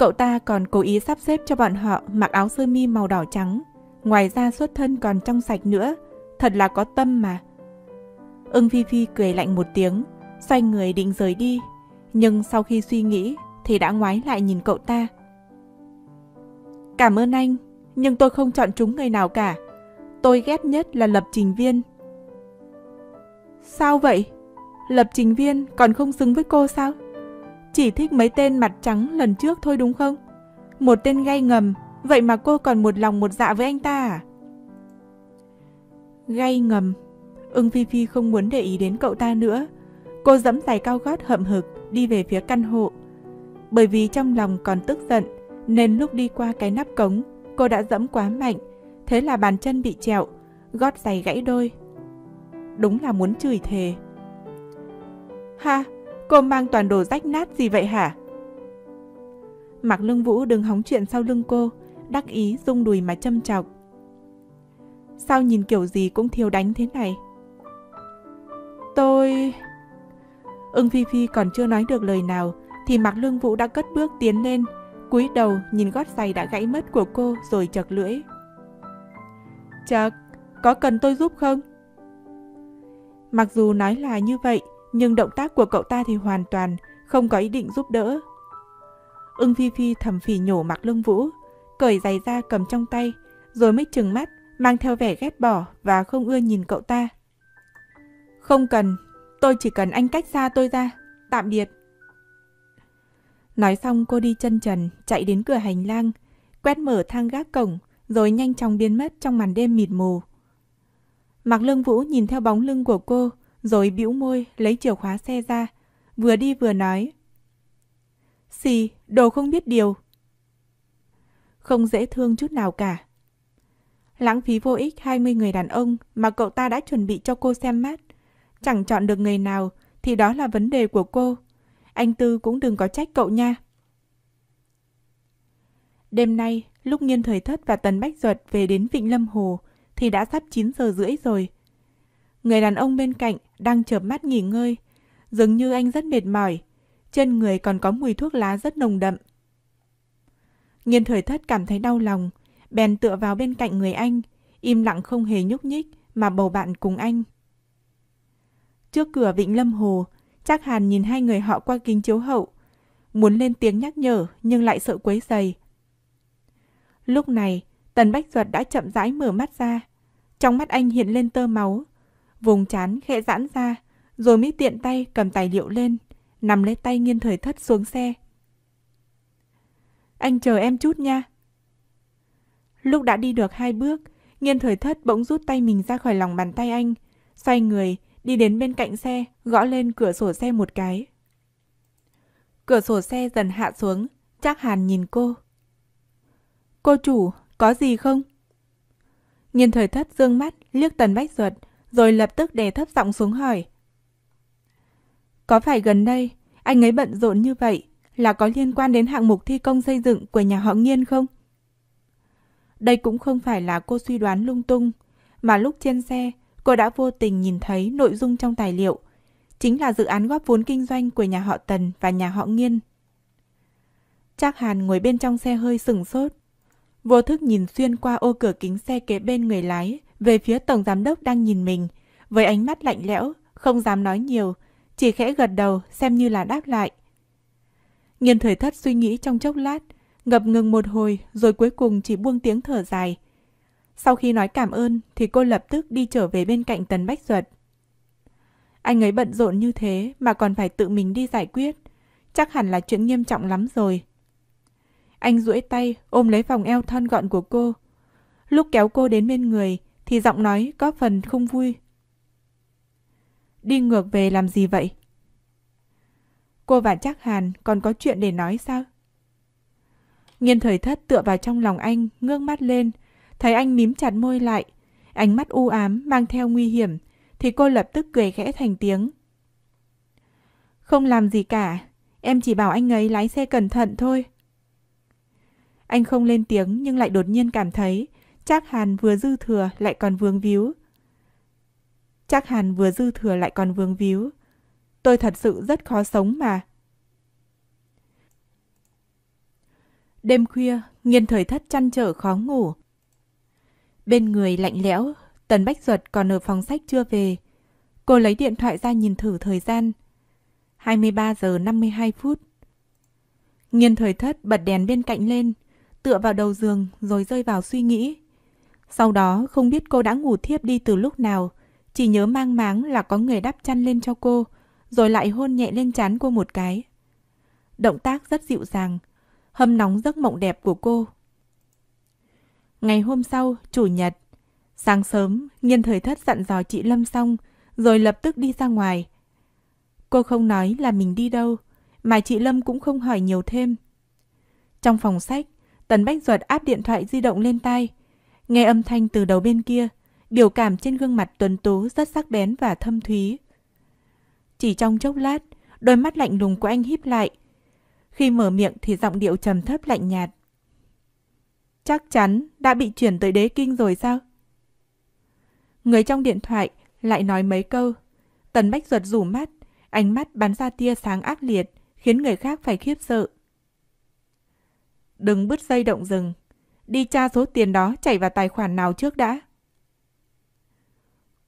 Cậu ta còn cố ý sắp xếp cho bọn họ mặc áo sơ mi màu đỏ trắng. Ngoài ra xuất thân còn trong sạch nữa. Thật là có tâm mà. Ưng Phi Phi cười lạnh một tiếng, xoay người định rời đi. Nhưng sau khi suy nghĩ thì đã ngoái lại nhìn cậu ta. Cảm ơn anh, nhưng tôi không chọn chúng người nào cả. Tôi ghét nhất là lập trình viên. Sao vậy? Lập trình viên còn không xứng với cô sao? Chỉ thích mấy tên mặt trắng lần trước thôi đúng không? Một tên gay ngầm, vậy mà cô còn một lòng một dạ với anh ta à? Gay ngầm. Ưng Phi Phi không muốn để ý đến cậu ta nữa. Cô dẫm giày cao gót hậm hực đi về phía căn hộ. Bởi vì trong lòng còn tức giận, nên lúc đi qua cái nắp cống, cô đã dẫm quá mạnh, thế là bàn chân bị trẹo, gót giày gãy đôi. Đúng là muốn chửi thề. Ha, Cô mang toàn đồ rách nát gì vậy hả? mặc Lương Vũ đừng hóng chuyện sau lưng cô, đắc ý rung đùi mà châm chọc. Sao nhìn kiểu gì cũng thiếu đánh thế này? Tôi... Ưng Phi Phi còn chưa nói được lời nào thì mặc Lương Vũ đã cất bước tiến lên, cúi đầu nhìn gót giày đã gãy mất của cô rồi chật lưỡi. Chật, có cần tôi giúp không? Mặc dù nói là như vậy, nhưng động tác của cậu ta thì hoàn toàn không có ý định giúp đỡ. Ưng Phi Phi thầm phỉ nhổ mặc lưng vũ, cởi giày ra cầm trong tay, rồi mới trừng mắt, mang theo vẻ ghét bỏ và không ưa nhìn cậu ta. Không cần, tôi chỉ cần anh cách xa tôi ra, tạm biệt. Nói xong cô đi chân trần, chạy đến cửa hành lang, quét mở thang gác cổng, rồi nhanh chóng biến mất trong màn đêm mịt mù. Mặc lưng Vũ nhìn theo bóng lưng của cô, rồi bĩu môi lấy chìa khóa xe ra, vừa đi vừa nói. Xì, đồ không biết điều. Không dễ thương chút nào cả. Lãng phí vô ích 20 người đàn ông mà cậu ta đã chuẩn bị cho cô xem mát. Chẳng chọn được người nào thì đó là vấn đề của cô. Anh Tư cũng đừng có trách cậu nha. Đêm nay, lúc Nghiên Thời Thất và Tần Bách Duật về đến Vịnh Lâm Hồ thì đã sắp 9 giờ rưỡi rồi. Người đàn ông bên cạnh đang chợp mắt nghỉ ngơi. Dường như anh rất mệt mỏi. Trên người còn có mùi thuốc lá rất nồng đậm. Nghiên thời thất cảm thấy đau lòng. Bèn tựa vào bên cạnh người anh. Im lặng không hề nhúc nhích mà bầu bạn cùng anh. Trước cửa Vịnh Lâm Hồ, Trác Hàn nhìn hai người họ qua kính chiếu hậu. Muốn lên tiếng nhắc nhở nhưng lại sợ quấy giày. Lúc này, Tần Bách Duật đã chậm rãi mở mắt ra. Trong mắt anh hiện lên tơ máu, Vùng chán khẽ giãn ra, rồi mới tiện tay cầm tài liệu lên, nằm lấy tay nghiên thời thất xuống xe. Anh chờ em chút nha. Lúc đã đi được hai bước, nghiên thời thất bỗng rút tay mình ra khỏi lòng bàn tay anh, xoay người, đi đến bên cạnh xe, gõ lên cửa sổ xe một cái. Cửa sổ xe dần hạ xuống, chắc Hàn nhìn cô. Cô chủ, có gì không? Nghiên thời thất dương mắt, liếc tần bách ruột, rồi lập tức đè thấp giọng xuống hỏi. Có phải gần đây, anh ấy bận rộn như vậy là có liên quan đến hạng mục thi công xây dựng của nhà họ nghiên không? Đây cũng không phải là cô suy đoán lung tung, mà lúc trên xe, cô đã vô tình nhìn thấy nội dung trong tài liệu, chính là dự án góp vốn kinh doanh của nhà họ Tần và nhà họ Nghiên. Trác Hàn ngồi bên trong xe hơi sừng sốt, vô thức nhìn xuyên qua ô cửa kính xe kế bên người lái về phía tổng giám đốc đang nhìn mình, với ánh mắt lạnh lẽo, không dám nói nhiều, chỉ khẽ gật đầu xem như là đáp lại. nhân thời thất suy nghĩ trong chốc lát, ngập ngừng một hồi rồi cuối cùng chỉ buông tiếng thở dài. Sau khi nói cảm ơn thì cô lập tức đi trở về bên cạnh Tần Bách Duật. Anh ấy bận rộn như thế mà còn phải tự mình đi giải quyết. Chắc hẳn là chuyện nghiêm trọng lắm rồi. Anh duỗi tay ôm lấy vòng eo thon gọn của cô. Lúc kéo cô đến bên người, thì giọng nói có phần không vui. Đi ngược về làm gì vậy? Cô và chắc Hàn còn có chuyện để nói sao? Nghiên thời thất tựa vào trong lòng anh, ngước mắt lên, thấy anh mím chặt môi lại, ánh mắt u ám mang theo nguy hiểm, thì cô lập tức cười khẽ thành tiếng. Không làm gì cả, em chỉ bảo anh ấy lái xe cẩn thận thôi. Anh không lên tiếng nhưng lại đột nhiên cảm thấy chắc Hàn vừa dư thừa lại còn vướng víu. chắc Hàn vừa dư thừa lại còn vướng víu. Tôi thật sự rất khó sống mà. Đêm khuya, nghiên thời thất chăn trở khó ngủ. Bên người lạnh lẽo, Tần Bách Duật còn ở phòng sách chưa về. Cô lấy điện thoại ra nhìn thử thời gian. 23 giờ 52 phút. Nghiên thời thất bật đèn bên cạnh lên, tựa vào đầu giường rồi rơi vào suy nghĩ. Sau đó không biết cô đã ngủ thiếp đi từ lúc nào, chỉ nhớ mang máng là có người đắp chăn lên cho cô, rồi lại hôn nhẹ lên trán cô một cái. Động tác rất dịu dàng, hâm nóng giấc mộng đẹp của cô. Ngày hôm sau, chủ nhật, sáng sớm, nghiên thời thất dặn dò chị Lâm xong, rồi lập tức đi ra ngoài. Cô không nói là mình đi đâu, mà chị Lâm cũng không hỏi nhiều thêm. Trong phòng sách, Tần Bách Duật áp điện thoại di động lên tay, Nghe âm thanh từ đầu bên kia, biểu cảm trên gương mặt tuấn tú rất sắc bén và thâm thúy. Chỉ trong chốc lát, đôi mắt lạnh lùng của anh híp lại. Khi mở miệng thì giọng điệu trầm thấp lạnh nhạt. Chắc chắn đã bị chuyển tới đế kinh rồi sao? Người trong điện thoại lại nói mấy câu. Tần Bách ruột rủ mắt, ánh mắt bắn ra tia sáng ác liệt, khiến người khác phải khiếp sợ. Đừng bứt dây động rừng, đi tra số tiền đó chảy vào tài khoản nào trước đã.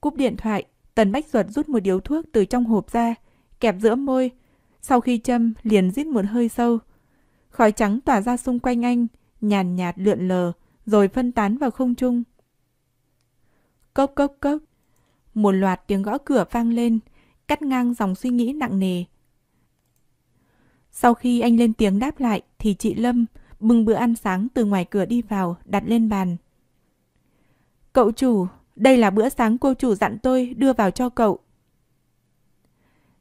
Cúp điện thoại, Tần Bách Duật rút một điếu thuốc từ trong hộp ra, kẹp giữa môi. Sau khi châm, liền rít một hơi sâu. Khói trắng tỏa ra xung quanh anh, nhàn nhạt lượn lờ, rồi phân tán vào không trung. Cốc cốc cốc. Một loạt tiếng gõ cửa vang lên, cắt ngang dòng suy nghĩ nặng nề. Sau khi anh lên tiếng đáp lại thì chị Lâm, bưng bữa ăn sáng từ ngoài cửa đi vào, đặt lên bàn. Cậu chủ, đây là bữa sáng cô chủ dặn tôi đưa vào cho cậu.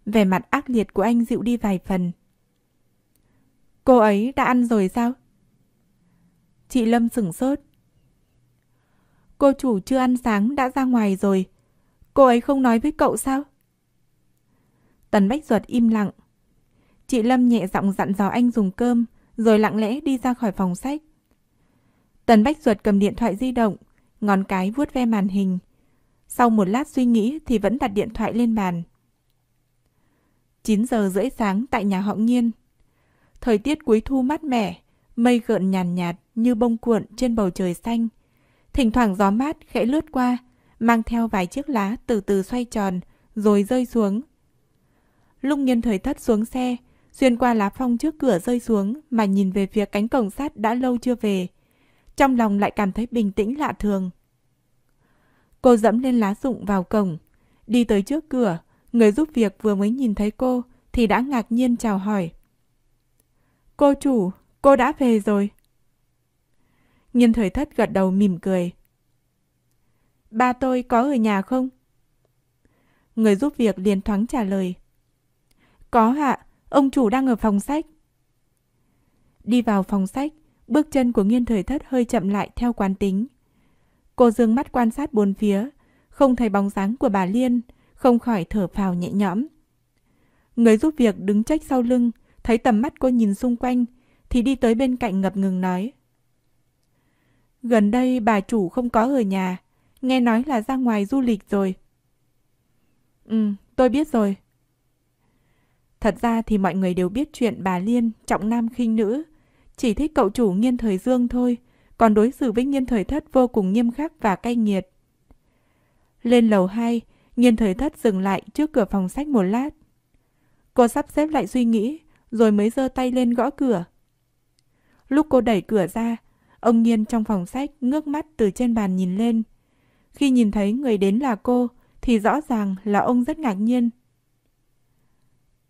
Vẻ mặt ác liệt của anh dịu đi vài phần. Cô ấy đã ăn rồi sao? Chị Lâm sửng sốt. Cô chủ chưa ăn sáng đã ra ngoài rồi. Cô ấy không nói với cậu sao? Tần Bách Duật im lặng. Chị Lâm nhẹ giọng dặn dò anh dùng cơm rồi lặng lẽ đi ra khỏi phòng sách. Tần Bách Duật cầm điện thoại di động, ngón cái vuốt ve màn hình. Sau một lát suy nghĩ thì vẫn đặt điện thoại lên bàn. 9 giờ rưỡi sáng tại nhà họ Nghiên. Thời tiết cuối thu mát mẻ, mây gợn nhàn nhạt, như bông cuộn trên bầu trời xanh. Thỉnh thoảng gió mát khẽ lướt qua, mang theo vài chiếc lá từ từ xoay tròn rồi rơi xuống. Lúc Nhiên thời thất xuống xe, xuyên qua lá phong trước cửa rơi xuống mà nhìn về phía cánh cổng sắt đã lâu chưa về. Trong lòng lại cảm thấy bình tĩnh lạ thường. Cô dẫm lên lá rụng vào cổng, đi tới trước cửa, người giúp việc vừa mới nhìn thấy cô thì đã ngạc nhiên chào hỏi. Cô chủ, cô đã về rồi. Nhiên thời thất gật đầu mỉm cười. Ba tôi có ở nhà không? Người giúp việc liền thoáng trả lời. Có ạ, Ông chủ đang ở phòng sách. Đi vào phòng sách, bước chân của nghiên thời thất hơi chậm lại theo quán tính. Cô dương mắt quan sát bốn phía, không thấy bóng dáng của bà Liên, không khỏi thở phào nhẹ nhõm. Người giúp việc đứng trách sau lưng, thấy tầm mắt cô nhìn xung quanh, thì đi tới bên cạnh ngập ngừng nói. Gần đây bà chủ không có ở nhà, nghe nói là ra ngoài du lịch rồi. Ừ, tôi biết rồi. Thật ra thì mọi người đều biết chuyện bà Liên trọng nam khinh nữ, chỉ thích cậu chủ nghiên thời dương thôi, còn đối xử với nghiên thời thất vô cùng nghiêm khắc và cay nghiệt. Lên lầu 2, nghiên thời thất dừng lại trước cửa phòng sách một lát. Cô sắp xếp lại suy nghĩ, rồi mới giơ tay lên gõ cửa. Lúc cô đẩy cửa ra, ông nghiên trong phòng sách ngước mắt từ trên bàn nhìn lên. Khi nhìn thấy người đến là cô, thì rõ ràng là ông rất ngạc nhiên.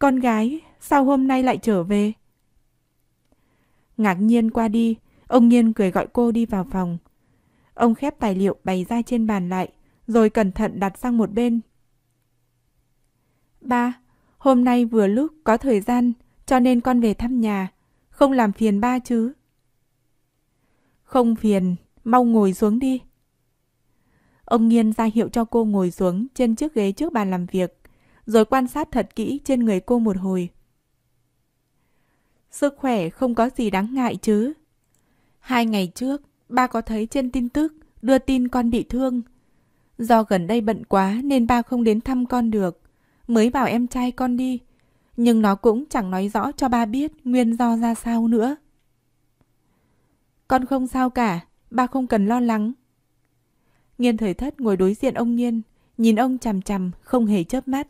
Con gái, sao hôm nay lại trở về? Ngạc nhiên qua đi, ông Nhiên cười gọi cô đi vào phòng. Ông khép tài liệu bày ra trên bàn lại, rồi cẩn thận đặt sang một bên. Ba, hôm nay vừa lúc có thời gian, cho nên con về thăm nhà. Không làm phiền ba chứ? Không phiền, mau ngồi xuống đi. Ông Nghiên ra hiệu cho cô ngồi xuống trên chiếc ghế trước bàn làm việc rồi quan sát thật kỹ trên người cô một hồi. Sức khỏe không có gì đáng ngại chứ. Hai ngày trước, ba có thấy trên tin tức đưa tin con bị thương. Do gần đây bận quá nên ba không đến thăm con được, mới bảo em trai con đi. Nhưng nó cũng chẳng nói rõ cho ba biết nguyên do ra sao nữa. Con không sao cả, ba không cần lo lắng. Nghiên thời thất ngồi đối diện ông Nghiên, nhìn ông chằm chằm, không hề chớp mắt.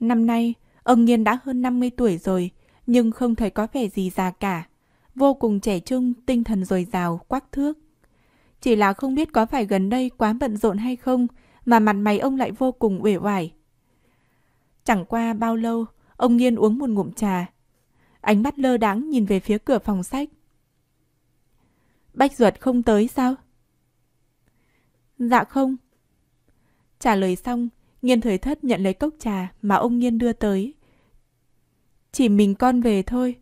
Năm nay, ông Nghiên đã hơn 50 tuổi rồi, nhưng không thấy có vẻ gì già cả. Vô cùng trẻ trung, tinh thần dồi dào, quắc thước. Chỉ là không biết có phải gần đây quá bận rộn hay không, mà mặt mày ông lại vô cùng uể oải. Chẳng qua bao lâu, ông Nghiên uống một ngụm trà. Ánh mắt lơ đáng nhìn về phía cửa phòng sách. Bách Duật không tới sao? Dạ không. Trả lời xong, Nghiên thời thất nhận lấy cốc trà mà ông Nghiên đưa tới. Chỉ mình con về thôi.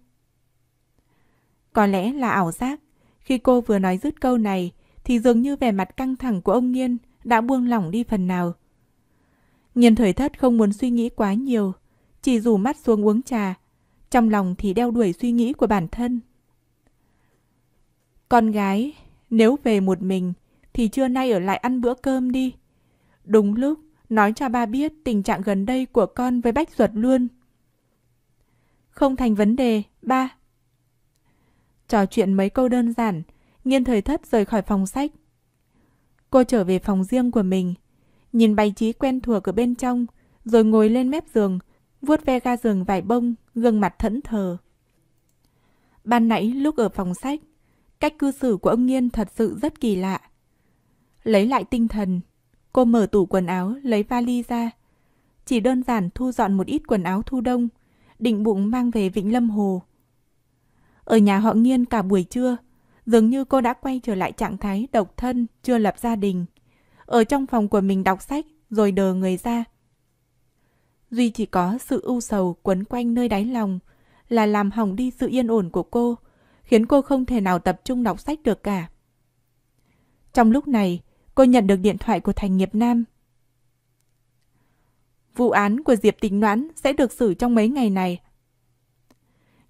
Có lẽ là ảo giác, khi cô vừa nói dứt câu này thì dường như vẻ mặt căng thẳng của ông Nghiên đã buông lỏng đi phần nào. Nghiên thời thất không muốn suy nghĩ quá nhiều, chỉ rủ mắt xuống uống trà, trong lòng thì đeo đuổi suy nghĩ của bản thân. Con gái, nếu về một mình thì trưa nay ở lại ăn bữa cơm đi. Đúng lúc nói cho ba biết tình trạng gần đây của con với Bách Duật luôn. Không thành vấn đề, ba. Trò chuyện mấy câu đơn giản, nghiên thời thất rời khỏi phòng sách. Cô trở về phòng riêng của mình, nhìn bày trí quen thuộc ở bên trong, rồi ngồi lên mép giường, vuốt ve ga giường vải bông, gương mặt thẫn thờ. Ban nãy lúc ở phòng sách, cách cư xử của ông Nghiên thật sự rất kỳ lạ. Lấy lại tinh thần, Cô mở tủ quần áo, lấy vali ra. Chỉ đơn giản thu dọn một ít quần áo thu đông, định bụng mang về Vĩnh Lâm Hồ. Ở nhà họ nghiên cả buổi trưa, dường như cô đã quay trở lại trạng thái độc thân, chưa lập gia đình. Ở trong phòng của mình đọc sách, rồi đờ người ra. Duy chỉ có sự ưu sầu quấn quanh nơi đáy lòng là làm hỏng đi sự yên ổn của cô, khiến cô không thể nào tập trung đọc sách được cả. Trong lúc này, cô nhận được điện thoại của Thành Nghiệp Nam. Vụ án của Diệp Tịnh Noãn sẽ được xử trong mấy ngày này.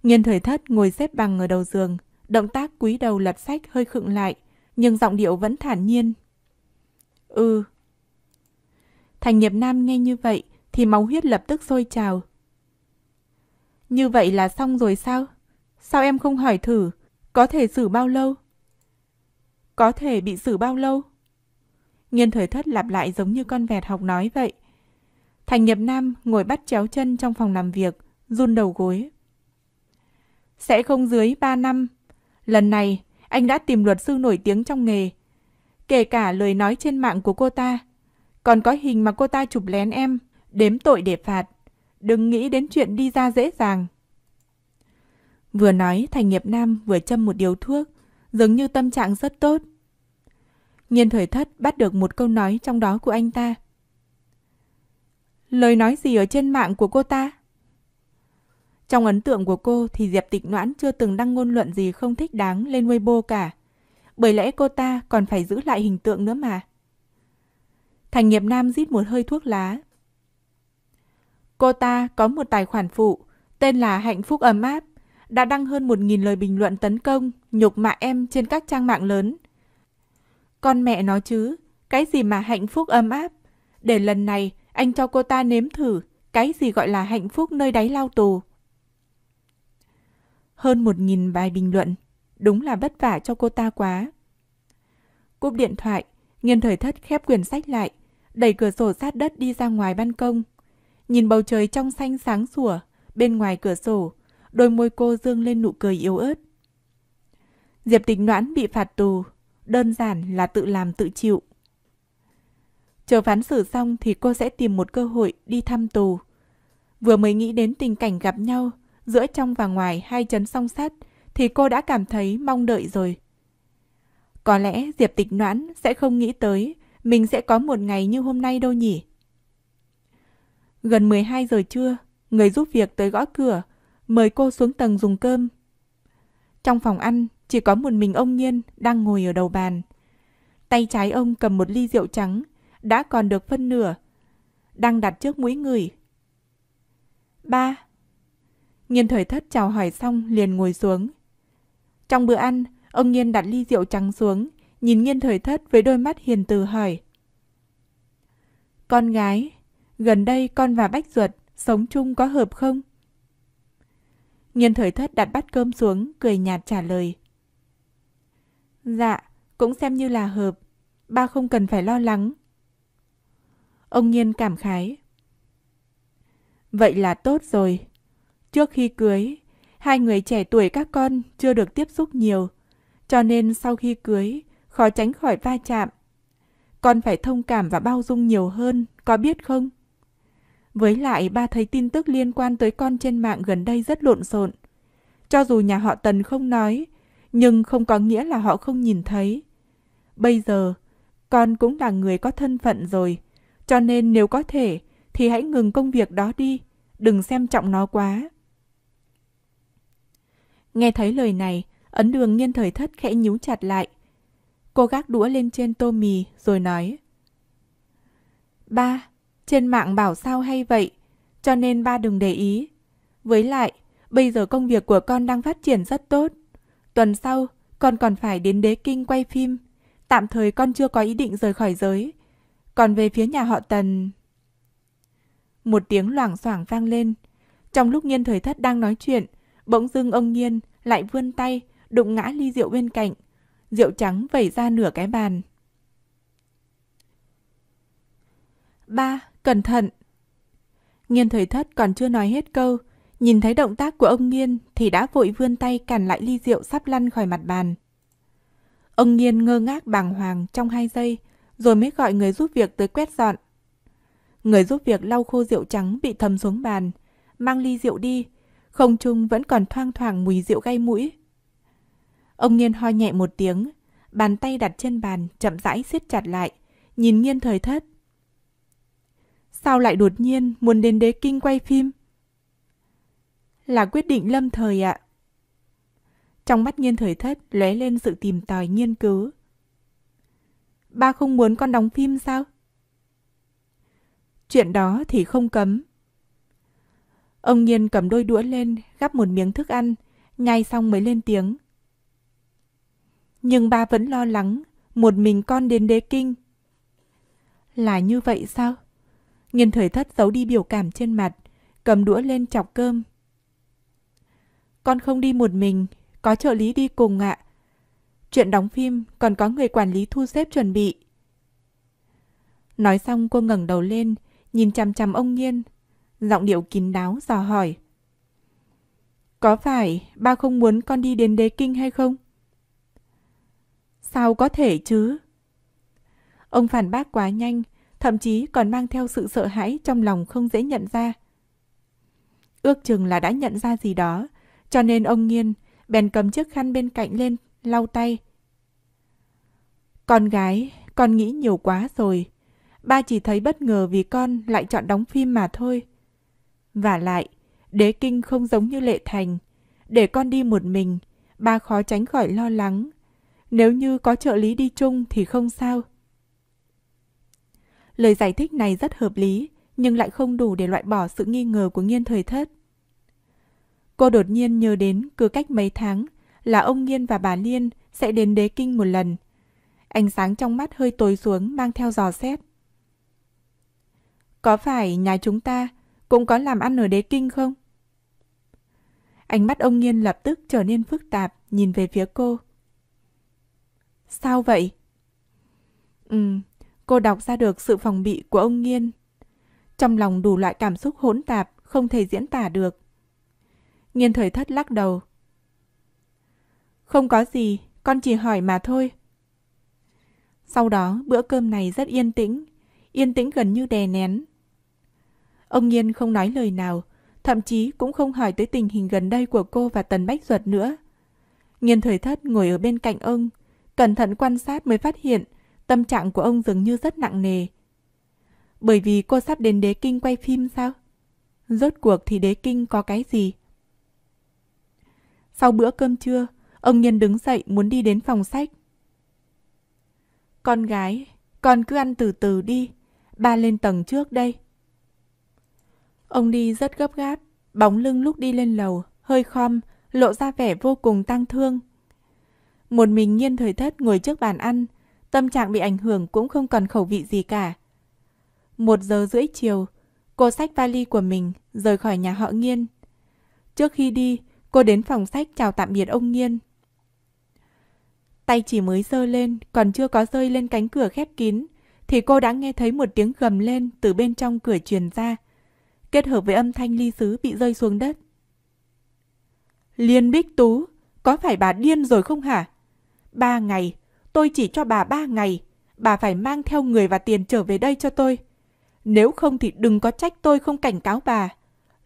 Nghiên thời thất ngồi xếp bằng ở đầu giường, động tác cúi đầu lật sách hơi khựng lại, nhưng giọng điệu vẫn thản nhiên. Ừ. Thành Nghiệp Nam nghe như vậy thì máu huyết lập tức sôi trào. Như vậy là xong rồi sao? Sao em không hỏi thử, có thể xử bao lâu? Có thể bị xử bao lâu? Nghiên thời thất lặp lại giống như con vẹt học nói vậy. Thành nghiệp nam ngồi bắt chéo chân trong phòng làm việc, run đầu gối. Sẽ không dưới 3 năm. Lần này, anh đã tìm luật sư nổi tiếng trong nghề. Kể cả lời nói trên mạng của cô ta. Còn có hình mà cô ta chụp lén em, đếm tội để phạt. Đừng nghĩ đến chuyện đi ra dễ dàng. Vừa nói, Thành Nghiệp Nam vừa châm một điếu thuốc, dường như tâm trạng rất tốt. Nghiên thời thất bắt được một câu nói trong đó của anh ta. Lời nói gì ở trên mạng của cô ta? Trong ấn tượng của cô thì Diệp Tịch Noãn chưa từng đăng ngôn luận gì không thích đáng lên Weibo cả. Bởi lẽ cô ta còn phải giữ lại hình tượng nữa mà. Thành nghiệp nam rít một hơi thuốc lá. Cô ta có một tài khoản phụ tên là Hạnh Phúc Ấm Áp đã đăng hơn một nghìn lời bình luận tấn công, nhục mạ em trên các trang mạng lớn – con mẹ nó chứ, cái gì mà hạnh phúc ấm áp. Để lần này anh cho cô ta nếm thử cái gì gọi là hạnh phúc nơi đáy lao tù. Hơn một nghìn bài bình luận, đúng là vất vả cho cô ta quá. Cúp điện thoại, nghiên thời thất khép quyển sách lại, đẩy cửa sổ sát đất đi ra ngoài ban công. Nhìn bầu trời trong xanh sáng sủa, bên ngoài cửa sổ, đôi môi cô dương lên nụ cười yếu ớt. Diệp Tịch Noãn bị phạt tù, đơn giản là tự làm tự chịu. Chờ phán xử xong thì cô sẽ tìm một cơ hội đi thăm tù. Vừa mới nghĩ đến tình cảnh gặp nhau giữa trong và ngoài hai chấn song sát, thì cô đã cảm thấy mong đợi rồi. Có lẽ Diệp Tịch Noãn sẽ không nghĩ tới mình sẽ có một ngày như hôm nay đâu nhỉ. Gần 12 giờ trưa, người giúp việc tới gõ cửa, mời cô xuống tầng dùng cơm. Trong phòng ăn, chỉ có một mình ông Nhiên đang ngồi ở đầu bàn. Tay trái ông cầm một ly rượu trắng, đã còn được phân nửa, đang đặt trước mũi người. Ba. Nhiên thời thất chào hỏi xong liền ngồi xuống. Trong bữa ăn, ông Nhiên đặt ly rượu trắng xuống, nhìn Nhiên thời thất với đôi mắt hiền từ hỏi. Con gái, gần đây con và Bách Duật sống chung có hợp không? Nhiên thời thất đặt bát cơm xuống, cười nhạt trả lời. Dạ, cũng xem như là hợp. Ba không cần phải lo lắng. Ông Nhiên cảm khái. Vậy là tốt rồi. Trước khi cưới, hai người trẻ tuổi các con chưa được tiếp xúc nhiều, cho nên sau khi cưới, khó tránh khỏi va chạm. Con phải thông cảm và bao dung nhiều hơn, có biết không? Với lại ba thấy tin tức liên quan tới con trên mạng gần đây rất lộn xộn. Cho dù nhà họ Tần không nói, nhưng không có nghĩa là họ không nhìn thấy. Bây giờ, con cũng là người có thân phận rồi, cho nên nếu có thể thì hãy ngừng công việc đó đi, đừng xem trọng nó quá. Nghe thấy lời này, ấn đường nghiên thời thất khẽ nhíu chặt lại. Cô gác đũa lên trên tô mì rồi nói. Ba, trên mạng bảo sao hay vậy, cho nên ba đừng để ý. Với lại, bây giờ công việc của con đang phát triển rất tốt. Tuần sau, con còn phải đến đế kinh quay phim. Tạm thời con chưa có ý định rời khỏi giới. Còn về phía nhà họ Tần... Một tiếng loảng xoảng vang lên. Trong lúc Nhiên Thời Thất đang nói chuyện, bỗng dưng ông Nhiên lại vươn tay, đụng ngã ly rượu bên cạnh. Rượu trắng vẩy ra nửa cái bàn. Ba, cẩn thận! Nghiên thời thất còn chưa nói hết câu Nhìn thấy động tác của ông Nghiên thì đã vội vươn tay cản lại ly rượu sắp lăn khỏi mặt bàn. Ông Nghiên ngơ ngác bàng hoàng trong hai giây, rồi mới gọi người giúp việc tới quét dọn. Người giúp việc lau khô rượu trắng bị thầm xuống bàn, mang ly rượu đi, không trung vẫn còn thoang thoảng mùi rượu gây mũi. Ông Nghiên ho nhẹ một tiếng, bàn tay đặt trên bàn chậm rãi siết chặt lại, nhìn Nghiên thời thất. Sao lại đột nhiên muốn đến đế kinh quay phim? Là quyết định lâm thời ạ. Trong mắt Nhiên Thời Thất lóe lên sự tìm tòi nghiên cứu. Ba không muốn con đóng phim sao? Chuyện đó thì không cấm. Ông Nhiên cầm đôi đũa lên, gắp một miếng thức ăn, nhai xong mới lên tiếng. Nhưng ba vẫn lo lắng, một mình con đến đế kinh. Là như vậy sao? Nghiên thời thất giấu đi biểu cảm trên mặt, cầm đũa lên chọc cơm, con không đi một mình, có trợ lý đi cùng ạ. Chuyện đóng phim còn có người quản lý thu xếp chuẩn bị. Nói xong cô ngẩng đầu lên, nhìn chằm chằm ông Nhiên, giọng điệu kín đáo dò hỏi. Có phải ba không muốn con đi đến đế kinh hay không? Sao có thể chứ? Ông phản bác quá nhanh, thậm chí còn mang theo sự sợ hãi trong lòng không dễ nhận ra. Ước chừng là đã nhận ra gì đó, cho nên ông Nghiên bèn cầm chiếc khăn bên cạnh lên, lau tay. Con gái, con nghĩ nhiều quá rồi. Ba chỉ thấy bất ngờ vì con lại chọn đóng phim mà thôi. Và lại, đế kinh không giống như lệ thành. Để con đi một mình, ba khó tránh khỏi lo lắng. Nếu như có trợ lý đi chung thì không sao. Lời giải thích này rất hợp lý, nhưng lại không đủ để loại bỏ sự nghi ngờ của nghiên thời thất. Cô đột nhiên nhớ đến cứ cách mấy tháng là ông Nghiên và bà Liên sẽ đến đế kinh một lần. Ánh sáng trong mắt hơi tối xuống mang theo giò xét. Có phải nhà chúng ta cũng có làm ăn ở đế kinh không? Ánh mắt ông Nghiên lập tức trở nên phức tạp, nhìn về phía cô. Sao vậy? Ừ, cô đọc ra được sự phòng bị của ông Nghiên. Trong lòng đủ loại cảm xúc hỗn tạp, không thể diễn tả được. Nghiên thời thất lắc đầu. Không có gì, con chỉ hỏi mà thôi. Sau đó, bữa cơm này rất yên tĩnh, yên tĩnh gần như đè nén. Ông Nhiên không nói lời nào, thậm chí cũng không hỏi tới tình hình gần đây của cô và Tần Bách Duật nữa. Nghiên thời thất ngồi ở bên cạnh ông, cẩn thận quan sát mới phát hiện tâm trạng của ông dường như rất nặng nề. Bởi vì cô sắp đến đế kinh quay phim sao? Rốt cuộc thì đế kinh có cái gì? Sau bữa cơm trưa, ông Nhân đứng dậy muốn đi đến phòng sách. Con gái, con cứ ăn từ từ đi, ba lên tầng trước đây. Ông đi rất gấp gáp, bóng lưng lúc đi lên lầu, hơi khom, lộ ra vẻ vô cùng tang thương. Một mình nhiên thời thất ngồi trước bàn ăn, tâm trạng bị ảnh hưởng cũng không còn khẩu vị gì cả. Một giờ rưỡi chiều, cô sách vali của mình rời khỏi nhà họ nghiên. Trước khi đi, Cô đến phòng sách chào tạm biệt ông Nghiên. Tay chỉ mới giơ lên, còn chưa có rơi lên cánh cửa khép kín, thì cô đã nghe thấy một tiếng gầm lên từ bên trong cửa truyền ra, kết hợp với âm thanh ly sứ bị rơi xuống đất. Liên Bích Tú, có phải bà điên rồi không hả? Ba ngày, tôi chỉ cho bà ba ngày, bà phải mang theo người và tiền trở về đây cho tôi. Nếu không thì đừng có trách tôi không cảnh cáo bà.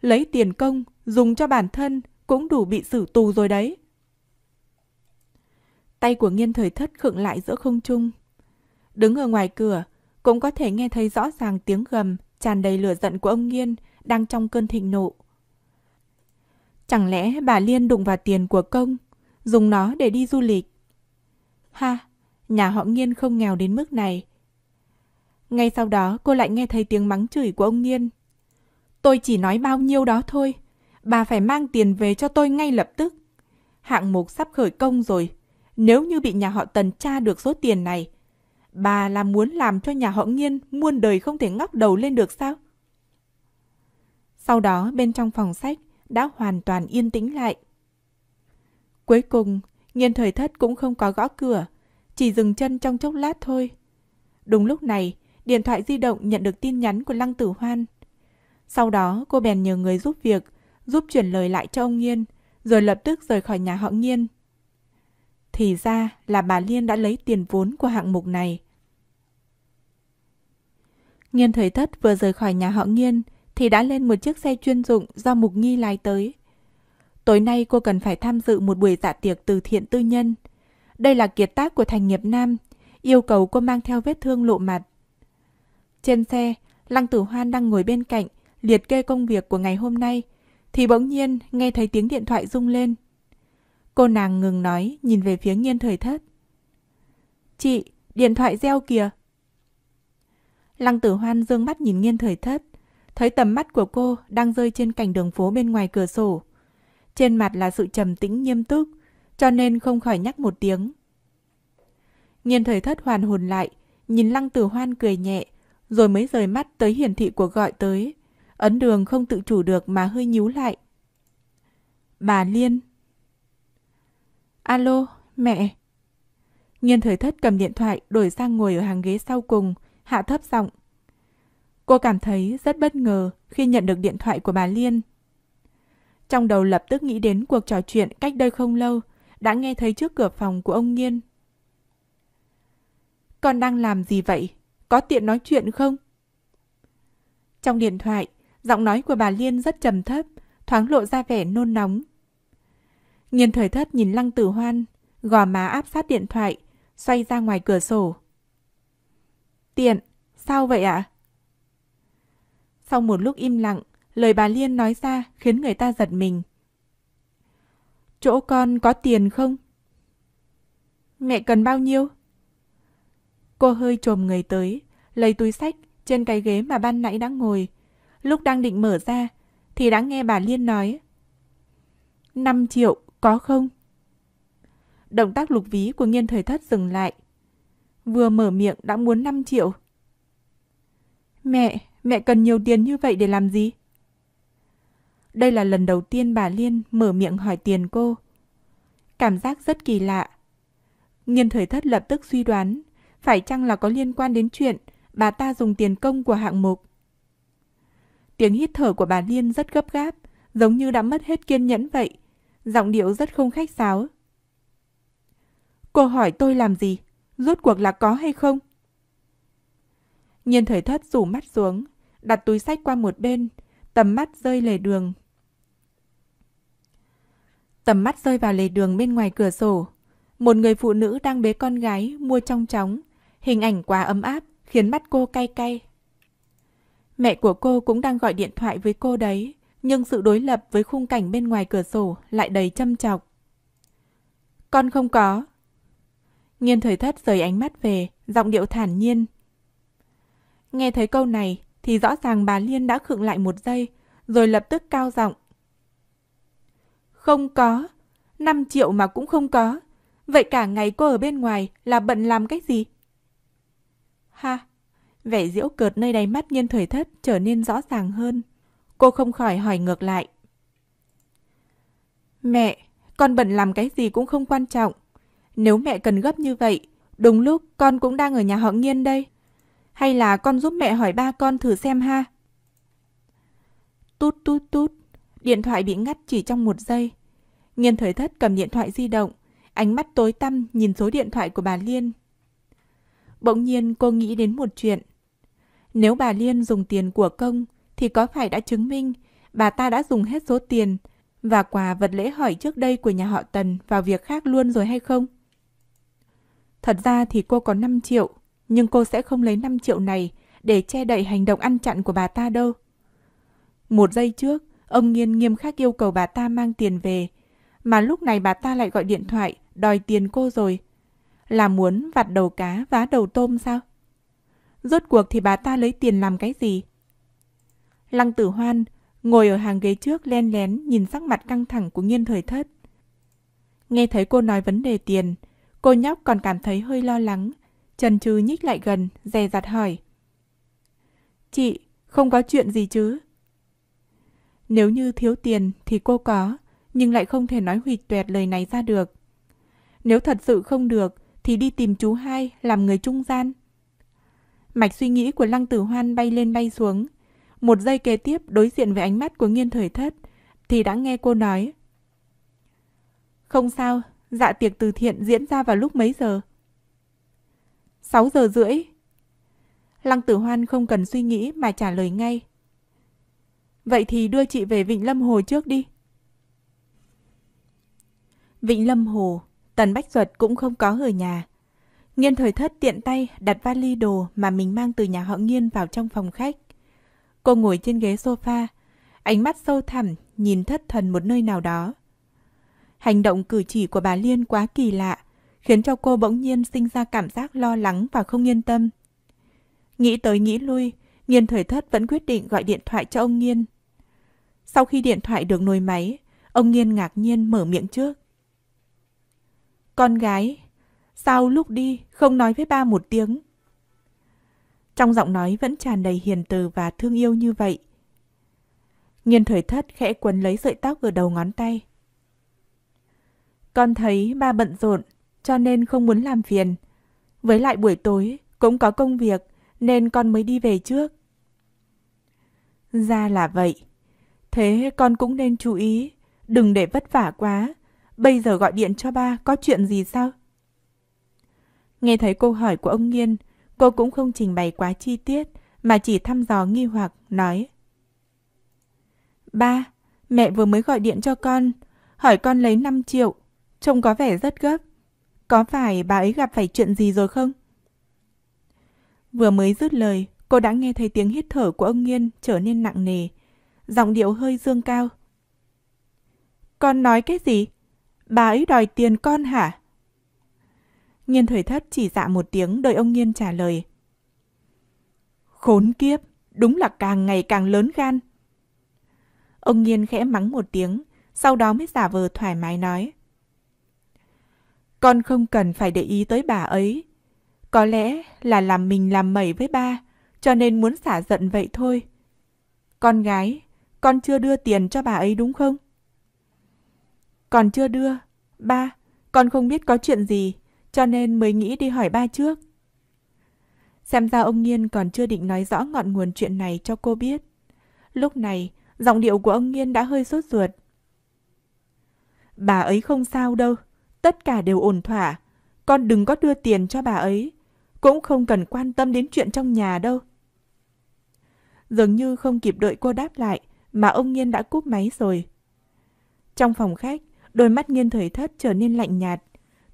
Lấy tiền công, dùng cho bản thân, cũng đủ bị xử tù rồi đấy. Tay của nghiên thời thất khựng lại giữa không trung. Đứng ở ngoài cửa, cũng có thể nghe thấy rõ ràng tiếng gầm tràn đầy lửa giận của ông Nghiên đang trong cơn thịnh nộ. Chẳng lẽ bà Liên đụng vào tiền của công, dùng nó để đi du lịch? Ha, nhà họ Nghiên không nghèo đến mức này. Ngay sau đó cô lại nghe thấy tiếng mắng chửi của ông Nghiên. Tôi chỉ nói bao nhiêu đó thôi, bà phải mang tiền về cho tôi ngay lập tức. Hạng mục sắp khởi công rồi, nếu như bị nhà họ Tần tra được số tiền này, bà là muốn làm cho nhà họ Nghiên muôn đời không thể ngóc đầu lên được sao? Sau đó bên trong phòng sách đã hoàn toàn yên tĩnh lại. Cuối cùng, Nghiên thời thất cũng không có gõ cửa, chỉ dừng chân trong chốc lát thôi. Đúng lúc này, điện thoại di động nhận được tin nhắn của Lăng Tử Hoan. Sau đó cô bèn nhờ người giúp việc giúp chuyển lời lại cho ông Nghiên, rồi lập tức rời khỏi nhà họ Nghiên. Thì ra là bà Liên đã lấy tiền vốn của hạng mục này. Nghiên Thời Thất vừa rời khỏi nhà họ Nghiên thì đã lên một chiếc xe chuyên dụng do Mục Nghi lái tới. Tối nay cô cần phải tham dự một buổi dạ tiệc từ thiện tư nhân. Đây là kiệt tác của thành nghiệp nam, yêu cầu cô mang theo vết thương lộ mặt. Trên xe, Lăng Tử Hoan đang ngồi bên cạnh, liệt kê công việc của ngày hôm nay thì bỗng nhiên nghe thấy tiếng điện thoại rung lên. Cô nàng ngừng nói, nhìn về phía nghiên thời thất. Chị, điện thoại reo kìa. Lăng tử hoan dương mắt nhìn nghiên thời thất, thấy tầm mắt của cô đang rơi trên cảnh đường phố bên ngoài cửa sổ. Trên mặt là sự trầm tĩnh nghiêm túc, cho nên không khỏi nhắc một tiếng. Nghiên thời thất hoàn hồn lại, nhìn lăng tử hoan cười nhẹ, rồi mới rời mắt tới hiển thị của gọi tới, Ấn đường không tự chủ được mà hơi nhíu lại. Bà Liên. Alo, mẹ. Nhiên thời thất cầm điện thoại đổi sang ngồi ở hàng ghế sau cùng, hạ thấp giọng. Cô cảm thấy rất bất ngờ khi nhận được điện thoại của bà Liên. Trong đầu lập tức nghĩ đến cuộc trò chuyện cách đây không lâu, đã nghe thấy trước cửa phòng của ông Nhiên. Con đang làm gì vậy? Có tiện nói chuyện không? Trong điện thoại, Giọng nói của bà Liên rất trầm thấp, thoáng lộ ra vẻ nôn nóng. Nhiên thời thất nhìn Lăng Tử Hoan, gò má áp sát điện thoại, xoay ra ngoài cửa sổ. Tiện, sao vậy ạ? À? Sau một lúc im lặng, lời bà Liên nói ra khiến người ta giật mình. Chỗ con có tiền không? Mẹ cần bao nhiêu? Cô hơi trồm người tới, lấy túi sách trên cái ghế mà ban nãy đã ngồi, Lúc đang định mở ra, thì đã nghe bà Liên nói. 5 triệu, có không? Động tác lục ví của nghiên thời thất dừng lại. Vừa mở miệng đã muốn 5 triệu. Mẹ, mẹ cần nhiều tiền như vậy để làm gì? Đây là lần đầu tiên bà Liên mở miệng hỏi tiền cô. Cảm giác rất kỳ lạ. Nghiên thời thất lập tức suy đoán, phải chăng là có liên quan đến chuyện bà ta dùng tiền công của hạng mục Tiếng hít thở của bà Liên rất gấp gáp, giống như đã mất hết kiên nhẫn vậy. Giọng điệu rất không khách sáo. Cô hỏi tôi làm gì? Rốt cuộc là có hay không? nhìn thời thất rủ mắt xuống, đặt túi sách qua một bên, tầm mắt rơi lề đường. Tầm mắt rơi vào lề đường bên ngoài cửa sổ. Một người phụ nữ đang bế con gái mua trong chóng. Hình ảnh quá ấm áp khiến mắt cô cay cay. Mẹ của cô cũng đang gọi điện thoại với cô đấy, nhưng sự đối lập với khung cảnh bên ngoài cửa sổ lại đầy châm chọc. Con không có. Nghiên thời thất rời ánh mắt về, giọng điệu thản nhiên. Nghe thấy câu này thì rõ ràng bà Liên đã khựng lại một giây, rồi lập tức cao giọng. Không có, 5 triệu mà cũng không có. Vậy cả ngày cô ở bên ngoài là bận làm cái gì? Ha, vẻ diễu cợt nơi đáy mắt nhân thời thất trở nên rõ ràng hơn. Cô không khỏi hỏi ngược lại. Mẹ, con bận làm cái gì cũng không quan trọng. Nếu mẹ cần gấp như vậy, đúng lúc con cũng đang ở nhà họ nghiên đây. Hay là con giúp mẹ hỏi ba con thử xem ha. Tút tút tút, điện thoại bị ngắt chỉ trong một giây. Nghiên thời thất cầm điện thoại di động, ánh mắt tối tăm nhìn số điện thoại của bà Liên. Bỗng nhiên cô nghĩ đến một chuyện. Nếu bà Liên dùng tiền của công thì có phải đã chứng minh bà ta đã dùng hết số tiền và quà vật lễ hỏi trước đây của nhà họ Tần vào việc khác luôn rồi hay không? Thật ra thì cô có 5 triệu, nhưng cô sẽ không lấy 5 triệu này để che đậy hành động ăn chặn của bà ta đâu. Một giây trước, ông Nghiên nghiêm khắc yêu cầu bà ta mang tiền về, mà lúc này bà ta lại gọi điện thoại đòi tiền cô rồi. Là muốn vặt đầu cá vá đầu tôm sao? Rốt cuộc thì bà ta lấy tiền làm cái gì? Lăng tử hoan ngồi ở hàng ghế trước len lén nhìn sắc mặt căng thẳng của nghiên thời thất. Nghe thấy cô nói vấn đề tiền, cô nhóc còn cảm thấy hơi lo lắng. Trần Trừ nhích lại gần, dè dặt hỏi. Chị, không có chuyện gì chứ? Nếu như thiếu tiền thì cô có, nhưng lại không thể nói huyệt tuẹt lời này ra được. Nếu thật sự không được thì đi tìm chú hai làm người trung gian. Mạch suy nghĩ của Lăng Tử Hoan bay lên bay xuống. Một giây kế tiếp đối diện với ánh mắt của nghiên thời thất, thì đã nghe cô nói. Không sao, dạ tiệc từ thiện diễn ra vào lúc mấy giờ? 6 giờ rưỡi. Lăng Tử Hoan không cần suy nghĩ mà trả lời ngay. Vậy thì đưa chị về Vịnh Lâm Hồ trước đi. Vịnh Lâm Hồ, Tần Bách Duật cũng không có ở nhà. Nghiên thời thất tiện tay đặt vali đồ mà mình mang từ nhà họ Nghiên vào trong phòng khách. Cô ngồi trên ghế sofa, ánh mắt sâu thẳm nhìn thất thần một nơi nào đó. Hành động cử chỉ của bà Liên quá kỳ lạ, khiến cho cô bỗng nhiên sinh ra cảm giác lo lắng và không yên tâm. Nghĩ tới nghĩ lui, Nghiên thời thất vẫn quyết định gọi điện thoại cho ông Nghiên. Sau khi điện thoại được nối máy, ông Nghiên ngạc nhiên mở miệng trước. Con gái, Sao lúc đi không nói với ba một tiếng? Trong giọng nói vẫn tràn đầy hiền từ và thương yêu như vậy. Nghiên thời thất khẽ quấn lấy sợi tóc ở đầu ngón tay. Con thấy ba bận rộn, cho nên không muốn làm phiền. Với lại buổi tối cũng có công việc, nên con mới đi về trước. Ra là vậy. Thế con cũng nên chú ý, đừng để vất vả quá. Bây giờ gọi điện cho ba có chuyện gì sao? Nghe thấy câu hỏi của ông Nghiên, cô cũng không trình bày quá chi tiết, mà chỉ thăm dò nghi hoặc, nói. Ba, mẹ vừa mới gọi điện cho con, hỏi con lấy 5 triệu, trông có vẻ rất gấp. Có phải bà ấy gặp phải chuyện gì rồi không? Vừa mới dứt lời, cô đã nghe thấy tiếng hít thở của ông Nghiên trở nên nặng nề, giọng điệu hơi dương cao. Con nói cái gì? Bà ấy đòi tiền con hả? Nghiên thời thất chỉ dạ một tiếng đợi ông Nghiên trả lời. Khốn kiếp, đúng là càng ngày càng lớn gan. Ông Nghiên khẽ mắng một tiếng, sau đó mới giả vờ thoải mái nói. Con không cần phải để ý tới bà ấy. Có lẽ là làm mình làm mẩy với ba, cho nên muốn xả giận vậy thôi. Con gái, con chưa đưa tiền cho bà ấy đúng không? Còn chưa đưa. Ba, con không biết có chuyện gì cho nên mới nghĩ đi hỏi ba trước. Xem ra ông Nghiên còn chưa định nói rõ ngọn nguồn chuyện này cho cô biết. Lúc này, giọng điệu của ông Nghiên đã hơi sốt ruột. Bà ấy không sao đâu, tất cả đều ổn thỏa. Con đừng có đưa tiền cho bà ấy, cũng không cần quan tâm đến chuyện trong nhà đâu. Dường như không kịp đợi cô đáp lại mà ông Nghiên đã cúp máy rồi. Trong phòng khách, đôi mắt Nghiên thời thất trở nên lạnh nhạt,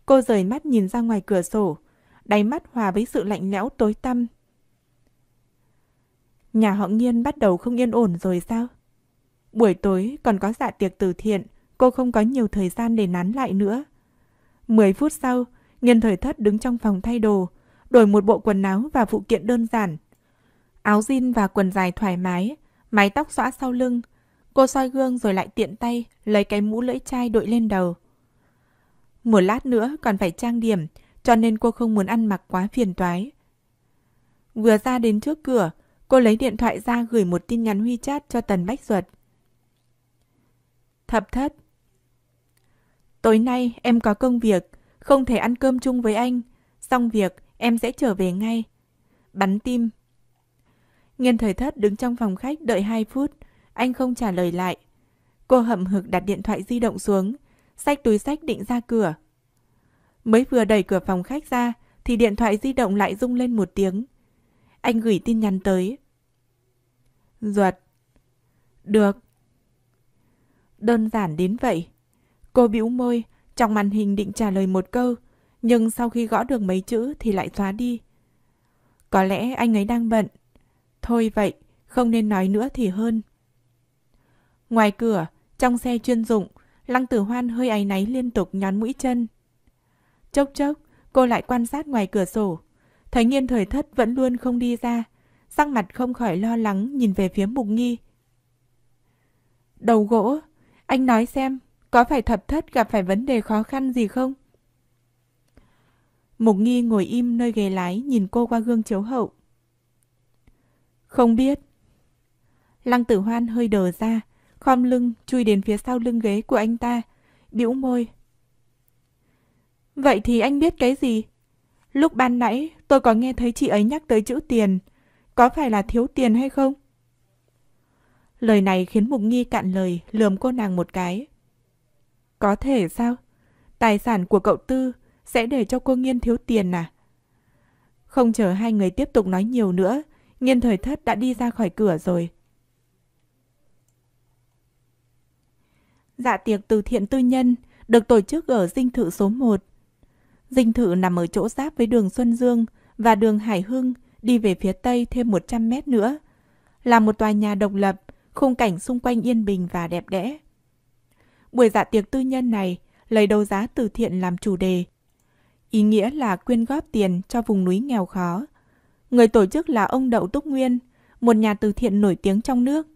Cô rời mắt nhìn ra ngoài cửa sổ, đáy mắt hòa với sự lạnh lẽo tối tăm. Nhà họ nghiên bắt đầu không yên ổn rồi sao? Buổi tối còn có dạ tiệc từ thiện, cô không có nhiều thời gian để nán lại nữa. Mười phút sau, nghiên thời thất đứng trong phòng thay đồ, đổi một bộ quần áo và phụ kiện đơn giản. Áo jean và quần dài thoải mái, mái tóc xõa sau lưng. Cô soi gương rồi lại tiện tay, lấy cái mũ lưỡi chai đội lên đầu một lát nữa còn phải trang điểm, cho nên cô không muốn ăn mặc quá phiền toái. Vừa ra đến trước cửa, cô lấy điện thoại ra gửi một tin nhắn chat cho Tần Bách Duật. Thập thất. Tối nay em có công việc, không thể ăn cơm chung với anh. Xong việc, em sẽ trở về ngay. Bắn tim. Nghiên thời thất đứng trong phòng khách đợi 2 phút. Anh không trả lời lại. Cô hậm hực đặt điện thoại di động xuống xách túi sách định ra cửa. Mới vừa đẩy cửa phòng khách ra, thì điện thoại di động lại rung lên một tiếng. Anh gửi tin nhắn tới. Duật. Được. Đơn giản đến vậy. Cô bĩu môi, trong màn hình định trả lời một câu, nhưng sau khi gõ được mấy chữ thì lại xóa đi. Có lẽ anh ấy đang bận. Thôi vậy, không nên nói nữa thì hơn. Ngoài cửa, trong xe chuyên dụng, Lăng tử hoan hơi áy náy liên tục nhón mũi chân. Chốc chốc, cô lại quan sát ngoài cửa sổ. Thấy nghiên thời thất vẫn luôn không đi ra. Sắc mặt không khỏi lo lắng nhìn về phía mục nghi. Đầu gỗ, anh nói xem, có phải thập thất gặp phải vấn đề khó khăn gì không? Mục nghi ngồi im nơi ghế lái nhìn cô qua gương chiếu hậu. Không biết. Lăng tử hoan hơi đờ ra, khom lưng chui đến phía sau lưng ghế của anh ta, bĩu môi. Vậy thì anh biết cái gì? Lúc ban nãy tôi có nghe thấy chị ấy nhắc tới chữ tiền, có phải là thiếu tiền hay không? Lời này khiến Mục Nghi cạn lời, lườm cô nàng một cái. Có thể sao? Tài sản của cậu Tư sẽ để cho cô Nghiên thiếu tiền à? Không chờ hai người tiếp tục nói nhiều nữa, Nghiên Thời Thất đã đi ra khỏi cửa rồi. dạ tiệc từ thiện tư nhân được tổ chức ở dinh thự số 1. Dinh thự nằm ở chỗ giáp với đường Xuân Dương và đường Hải Hưng đi về phía tây thêm 100 mét nữa. Là một tòa nhà độc lập, khung cảnh xung quanh yên bình và đẹp đẽ. Buổi dạ tiệc tư nhân này lấy đấu giá từ thiện làm chủ đề. Ý nghĩa là quyên góp tiền cho vùng núi nghèo khó. Người tổ chức là ông Đậu Túc Nguyên, một nhà từ thiện nổi tiếng trong nước.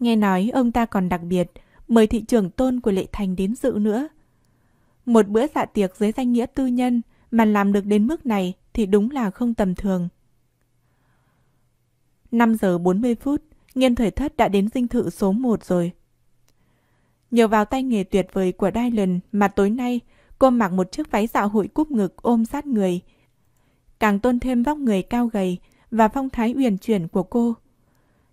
Nghe nói ông ta còn đặc biệt mời thị trưởng tôn của Lệ Thành đến dự nữa. Một bữa dạ tiệc dưới danh nghĩa tư nhân mà làm được đến mức này thì đúng là không tầm thường. 5 giờ 40 phút, nghiên thời thất đã đến dinh thự số 1 rồi. Nhờ vào tay nghề tuyệt vời của Dylan mà tối nay cô mặc một chiếc váy dạ hội cúp ngực ôm sát người. Càng tôn thêm vóc người cao gầy và phong thái uyển chuyển của cô.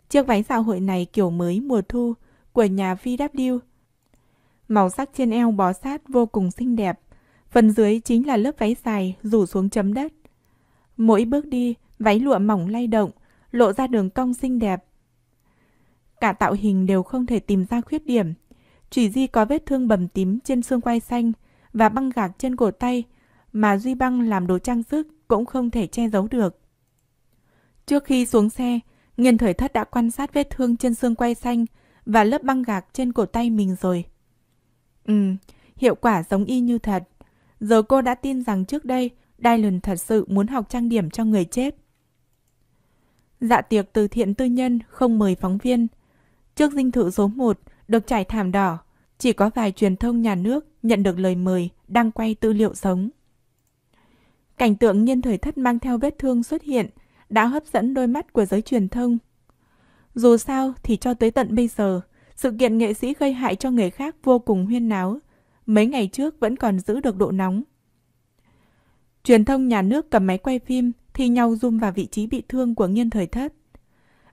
Chiếc váy dạ hội này kiểu mới mùa thu, của nhà VW. Màu sắc trên eo bó sát vô cùng xinh đẹp, phần dưới chính là lớp váy dài rủ xuống chấm đất. Mỗi bước đi, váy lụa mỏng lay động, lộ ra đường cong xinh đẹp. Cả tạo hình đều không thể tìm ra khuyết điểm, chỉ Di có vết thương bầm tím trên xương quai xanh và băng gạc trên cổ tay mà Duy Băng làm đồ trang sức cũng không thể che giấu được. Trước khi xuống xe, Nghiên Thời Thất đã quan sát vết thương trên xương quai xanh và lớp băng gạc trên cổ tay mình rồi. Ừ, hiệu quả giống y như thật. Giờ cô đã tin rằng trước đây, Dylan thật sự muốn học trang điểm cho người chết. Dạ tiệc từ thiện tư nhân không mời phóng viên. Trước dinh thự số 1 được trải thảm đỏ, chỉ có vài truyền thông nhà nước nhận được lời mời đang quay tư liệu sống. Cảnh tượng nhiên thời thất mang theo vết thương xuất hiện đã hấp dẫn đôi mắt của giới truyền thông dù sao thì cho tới tận bây giờ, sự kiện nghệ sĩ gây hại cho người khác vô cùng huyên náo. Mấy ngày trước vẫn còn giữ được độ nóng. Truyền thông nhà nước cầm máy quay phim thì nhau zoom vào vị trí bị thương của nghiên thời thất.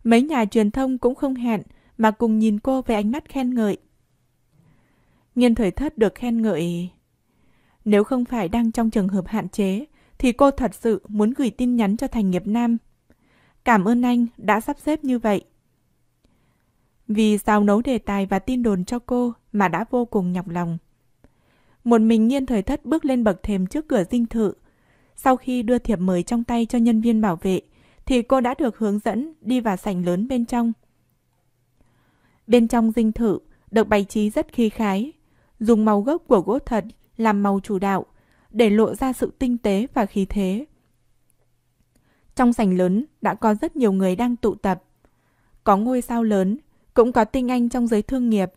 Mấy nhà truyền thông cũng không hẹn mà cùng nhìn cô với ánh mắt khen ngợi. Nghiên thời thất được khen ngợi. Nếu không phải đang trong trường hợp hạn chế, thì cô thật sự muốn gửi tin nhắn cho Thành Nghiệp Nam. Cảm ơn anh đã sắp xếp như vậy vì sao nấu đề tài và tin đồn cho cô mà đã vô cùng nhọc lòng. Một mình nghiên thời thất bước lên bậc thềm trước cửa dinh thự. Sau khi đưa thiệp mời trong tay cho nhân viên bảo vệ, thì cô đã được hướng dẫn đi vào sảnh lớn bên trong. Bên trong dinh thự được bày trí rất khí khái, dùng màu gốc của gỗ thật làm màu chủ đạo để lộ ra sự tinh tế và khí thế. Trong sảnh lớn đã có rất nhiều người đang tụ tập. Có ngôi sao lớn cũng có tinh anh trong giới thương nghiệp,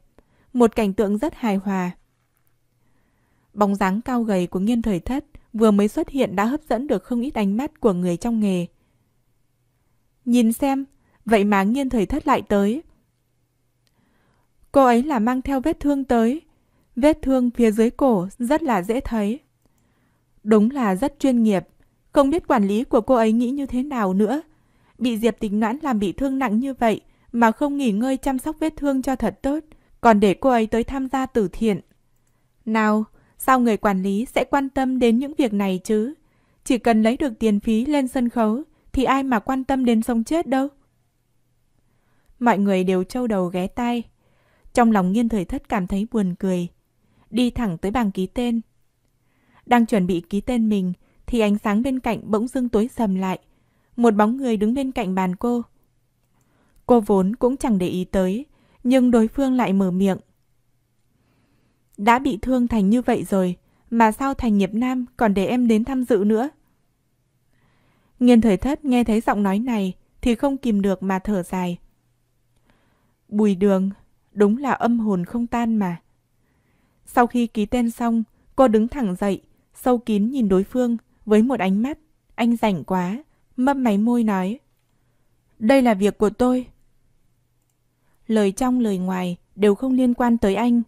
một cảnh tượng rất hài hòa. Bóng dáng cao gầy của nghiên thời thất vừa mới xuất hiện đã hấp dẫn được không ít ánh mắt của người trong nghề. Nhìn xem, vậy mà nghiên thời thất lại tới. Cô ấy là mang theo vết thương tới, vết thương phía dưới cổ rất là dễ thấy. Đúng là rất chuyên nghiệp, không biết quản lý của cô ấy nghĩ như thế nào nữa. Bị Diệp tình Noãn làm bị thương nặng như vậy, mà không nghỉ ngơi chăm sóc vết thương cho thật tốt, còn để cô ấy tới tham gia từ thiện. Nào, sao người quản lý sẽ quan tâm đến những việc này chứ? Chỉ cần lấy được tiền phí lên sân khấu thì ai mà quan tâm đến sống chết đâu. Mọi người đều trâu đầu ghé tay. Trong lòng nghiên thời thất cảm thấy buồn cười. Đi thẳng tới bàn ký tên. Đang chuẩn bị ký tên mình thì ánh sáng bên cạnh bỗng dưng tối sầm lại. Một bóng người đứng bên cạnh bàn cô. Cô vốn cũng chẳng để ý tới, nhưng đối phương lại mở miệng. Đã bị thương thành như vậy rồi, mà sao thành nghiệp nam còn để em đến tham dự nữa? Nghiên thời thất nghe thấy giọng nói này thì không kìm được mà thở dài. Bùi đường, đúng là âm hồn không tan mà. Sau khi ký tên xong, cô đứng thẳng dậy, sâu kín nhìn đối phương với một ánh mắt. Anh rảnh quá, mấp máy môi nói. Đây là việc của tôi, lời trong lời ngoài đều không liên quan tới anh.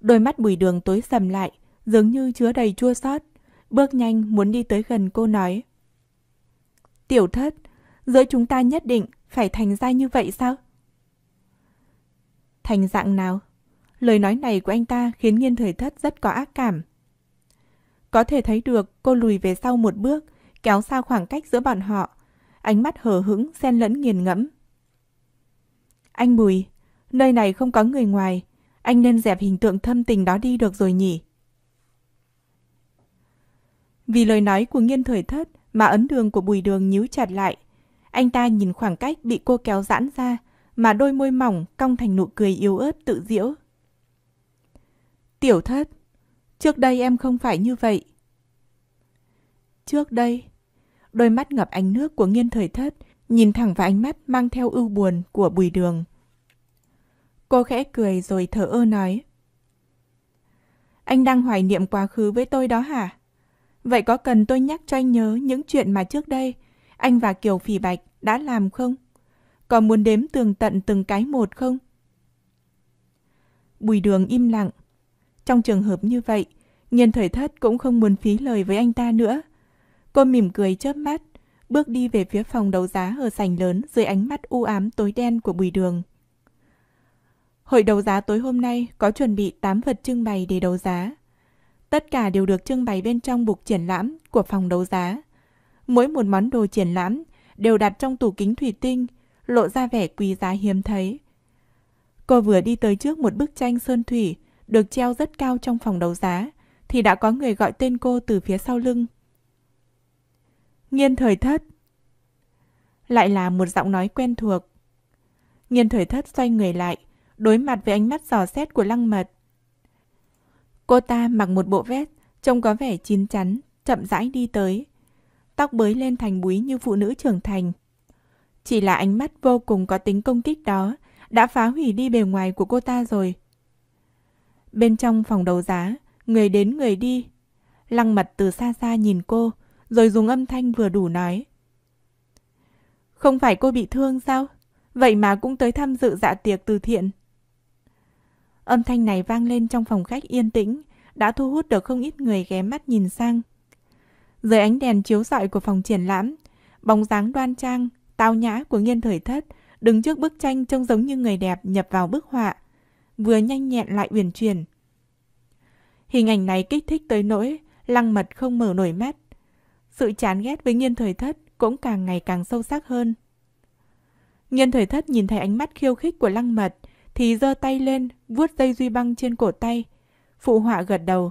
Đôi mắt bùi đường tối sầm lại, dường như chứa đầy chua xót bước nhanh muốn đi tới gần cô nói. Tiểu thất, giữa chúng ta nhất định phải thành ra như vậy sao? Thành dạng nào? Lời nói này của anh ta khiến nghiên thời thất rất có ác cảm. Có thể thấy được cô lùi về sau một bước, kéo xa khoảng cách giữa bọn họ. Ánh mắt hờ hững, xen lẫn nghiền ngẫm. Anh Bùi, nơi này không có người ngoài. Anh nên dẹp hình tượng thâm tình đó đi được rồi nhỉ? Vì lời nói của nghiên thời thất mà ấn đường của bùi đường nhíu chặt lại. Anh ta nhìn khoảng cách bị cô kéo giãn ra mà đôi môi mỏng cong thành nụ cười yếu ớt tự diễu. Tiểu thất, trước đây em không phải như vậy. Trước đây, đôi mắt ngập ánh nước của nghiên thời thất nhìn thẳng vào ánh mắt mang theo ưu buồn của bùi đường. Cô khẽ cười rồi thở ơ nói. Anh đang hoài niệm quá khứ với tôi đó hả? Vậy có cần tôi nhắc cho anh nhớ những chuyện mà trước đây anh và Kiều Phỉ Bạch đã làm không? Có muốn đếm tường tận từng cái một không? Bùi đường im lặng. Trong trường hợp như vậy, nhân thời thất cũng không muốn phí lời với anh ta nữa. Cô mỉm cười chớp mắt, bước đi về phía phòng đấu giá ở sảnh lớn dưới ánh mắt u ám tối đen của bùi đường. Hội đấu giá tối hôm nay có chuẩn bị 8 vật trưng bày để đấu giá. Tất cả đều được trưng bày bên trong bục triển lãm của phòng đấu giá. Mỗi một món đồ triển lãm đều đặt trong tủ kính thủy tinh, lộ ra vẻ quý giá hiếm thấy. Cô vừa đi tới trước một bức tranh sơn thủy được treo rất cao trong phòng đấu giá, thì đã có người gọi tên cô từ phía sau lưng. Nghiên thời thất Lại là một giọng nói quen thuộc. Nghiên thời thất xoay người lại, đối mặt với ánh mắt dò xét của lăng mật. Cô ta mặc một bộ vest, trông có vẻ chín chắn, chậm rãi đi tới. Tóc bới lên thành búi như phụ nữ trưởng thành. Chỉ là ánh mắt vô cùng có tính công kích đó đã phá hủy đi bề ngoài của cô ta rồi. Bên trong phòng đấu giá, người đến người đi. Lăng mật từ xa xa nhìn cô, rồi dùng âm thanh vừa đủ nói. Không phải cô bị thương sao? Vậy mà cũng tới tham dự dạ tiệc từ thiện. Âm thanh này vang lên trong phòng khách yên tĩnh, đã thu hút được không ít người ghé mắt nhìn sang. Dưới ánh đèn chiếu rọi của phòng triển lãm, bóng dáng đoan trang, tao nhã của nghiên thời thất đứng trước bức tranh trông giống như người đẹp nhập vào bức họa, vừa nhanh nhẹn lại uyển chuyển. Hình ảnh này kích thích tới nỗi lăng mật không mở nổi mắt. Sự chán ghét với nghiên thời thất cũng càng ngày càng sâu sắc hơn. Nghiên thời thất nhìn thấy ánh mắt khiêu khích của lăng mật, thì giơ tay lên vuốt dây duy băng trên cổ tay. Phụ họa gật đầu.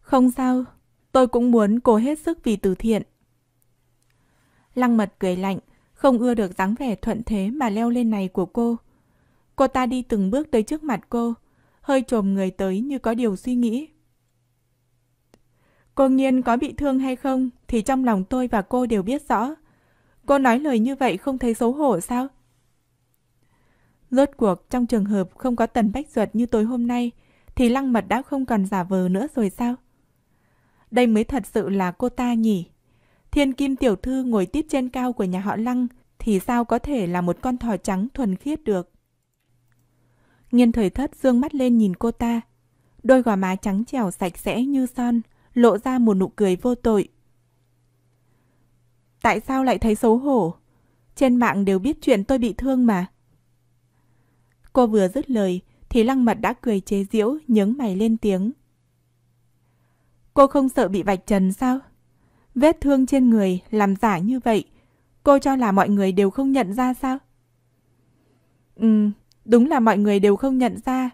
Không sao, tôi cũng muốn cố hết sức vì từ thiện. Lăng mật cười lạnh, không ưa được dáng vẻ thuận thế mà leo lên này của cô. Cô ta đi từng bước tới trước mặt cô, hơi trồm người tới như có điều suy nghĩ. Cô Nghiên có bị thương hay không thì trong lòng tôi và cô đều biết rõ. Cô nói lời như vậy không thấy xấu hổ sao? Rốt cuộc trong trường hợp không có Tần Bách Duật như tối hôm nay thì Lăng Mật đã không còn giả vờ nữa rồi sao? Đây mới thật sự là cô ta nhỉ? Thiên Kim tiểu thư ngồi tiếp trên cao của nhà họ Lăng thì sao có thể là một con thỏ trắng thuần khiết được? Nghiên thời thất dương mắt lên nhìn cô ta. Đôi gò má trắng trẻo sạch sẽ như son, lộ ra một nụ cười vô tội. Tại sao lại thấy xấu hổ? Trên mạng đều biết chuyện tôi bị thương mà. Cô vừa dứt lời thì lăng mật đã cười chế giễu nhướng mày lên tiếng. Cô không sợ bị vạch trần sao? Vết thương trên người làm giả như vậy, cô cho là mọi người đều không nhận ra sao? Ừ, đúng là mọi người đều không nhận ra.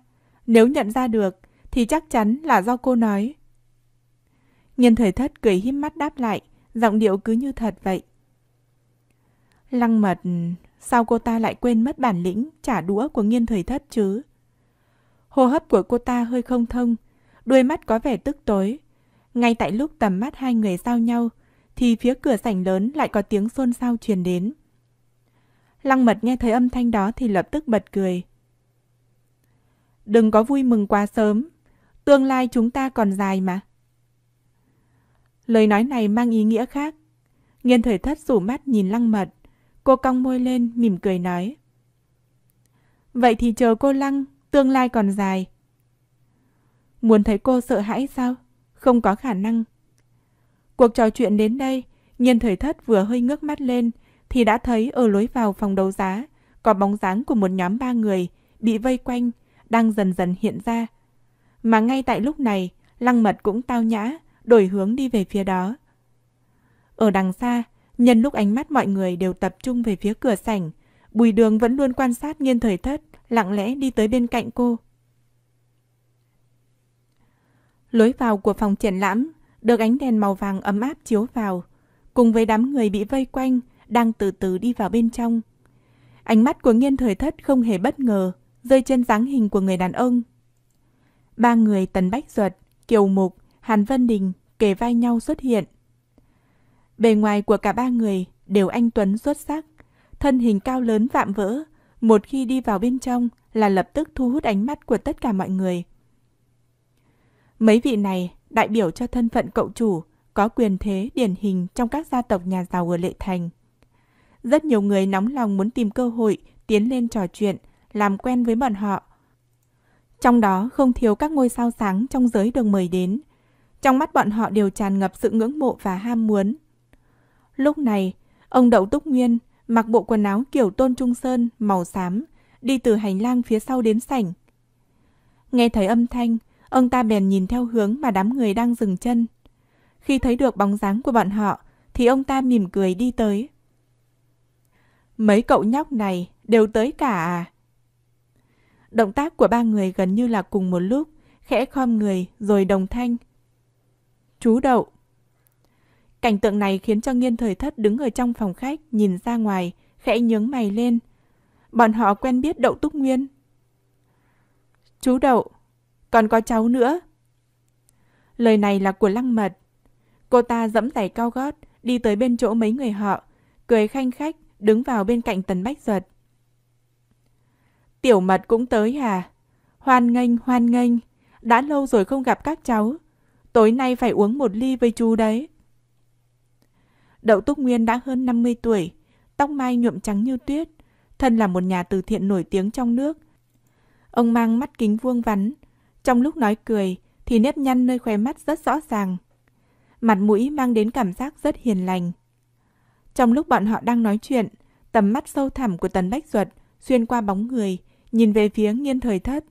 Nếu nhận ra được thì chắc chắn là do cô nói. Nhân thời thất cười híp mắt đáp lại, giọng điệu cứ như thật vậy. Lăng mật Sao cô ta lại quên mất bản lĩnh trả đũa của nghiên thời thất chứ? Hô hấp của cô ta hơi không thông, đuôi mắt có vẻ tức tối. Ngay tại lúc tầm mắt hai người giao nhau, thì phía cửa sảnh lớn lại có tiếng xôn xao truyền đến. Lăng mật nghe thấy âm thanh đó thì lập tức bật cười. Đừng có vui mừng quá sớm, tương lai chúng ta còn dài mà. Lời nói này mang ý nghĩa khác. Nghiên thời thất rủ mắt nhìn lăng mật. Cô cong môi lên, mỉm cười nói. Vậy thì chờ cô Lăng, tương lai còn dài. Muốn thấy cô sợ hãi sao? Không có khả năng. Cuộc trò chuyện đến đây, nhân thời thất vừa hơi ngước mắt lên, thì đã thấy ở lối vào phòng đấu giá, có bóng dáng của một nhóm ba người, bị vây quanh, đang dần dần hiện ra. Mà ngay tại lúc này, lăng mật cũng tao nhã, đổi hướng đi về phía đó. Ở đằng xa, Nhân lúc ánh mắt mọi người đều tập trung về phía cửa sảnh, Bùi Đường vẫn luôn quan sát nghiên thời thất, lặng lẽ đi tới bên cạnh cô. Lối vào của phòng triển lãm được ánh đèn màu vàng ấm áp chiếu vào, cùng với đám người bị vây quanh đang từ từ đi vào bên trong. Ánh mắt của nghiên thời thất không hề bất ngờ, rơi trên dáng hình của người đàn ông. Ba người Tần Bách Duật, Kiều Mục, Hàn Vân Đình kề vai nhau xuất hiện. Bề ngoài của cả ba người đều anh Tuấn xuất sắc, thân hình cao lớn vạm vỡ, một khi đi vào bên trong là lập tức thu hút ánh mắt của tất cả mọi người. Mấy vị này đại biểu cho thân phận cậu chủ, có quyền thế điển hình trong các gia tộc nhà giàu ở Lệ Thành. Rất nhiều người nóng lòng muốn tìm cơ hội tiến lên trò chuyện, làm quen với bọn họ. Trong đó không thiếu các ngôi sao sáng trong giới được mời đến. Trong mắt bọn họ đều tràn ngập sự ngưỡng mộ và ham muốn, Lúc này, ông Đậu Túc Nguyên mặc bộ quần áo kiểu tôn trung sơn màu xám, đi từ hành lang phía sau đến sảnh. Nghe thấy âm thanh, ông ta bèn nhìn theo hướng mà đám người đang dừng chân. Khi thấy được bóng dáng của bọn họ, thì ông ta mỉm cười đi tới. Mấy cậu nhóc này đều tới cả à? Động tác của ba người gần như là cùng một lúc, khẽ khom người rồi đồng thanh. Chú đậu, Cảnh tượng này khiến cho nghiên thời thất đứng ở trong phòng khách, nhìn ra ngoài, khẽ nhướng mày lên. Bọn họ quen biết Đậu Túc Nguyên. Chú Đậu, còn có cháu nữa. Lời này là của Lăng Mật. Cô ta dẫm giày cao gót, đi tới bên chỗ mấy người họ, cười khanh khách, đứng vào bên cạnh Tần Bách Giật. Tiểu Mật cũng tới hả? Hoan nghênh, hoan nghênh. Đã lâu rồi không gặp các cháu. Tối nay phải uống một ly với chú đấy. Đậu Túc Nguyên đã hơn 50 tuổi, tóc mai nhuộm trắng như tuyết, thân là một nhà từ thiện nổi tiếng trong nước. Ông mang mắt kính vuông vắn, trong lúc nói cười thì nếp nhăn nơi khóe mắt rất rõ ràng. Mặt mũi mang đến cảm giác rất hiền lành. Trong lúc bọn họ đang nói chuyện, tầm mắt sâu thẳm của Tần Bách Duật xuyên qua bóng người, nhìn về phía nghiên thời thất.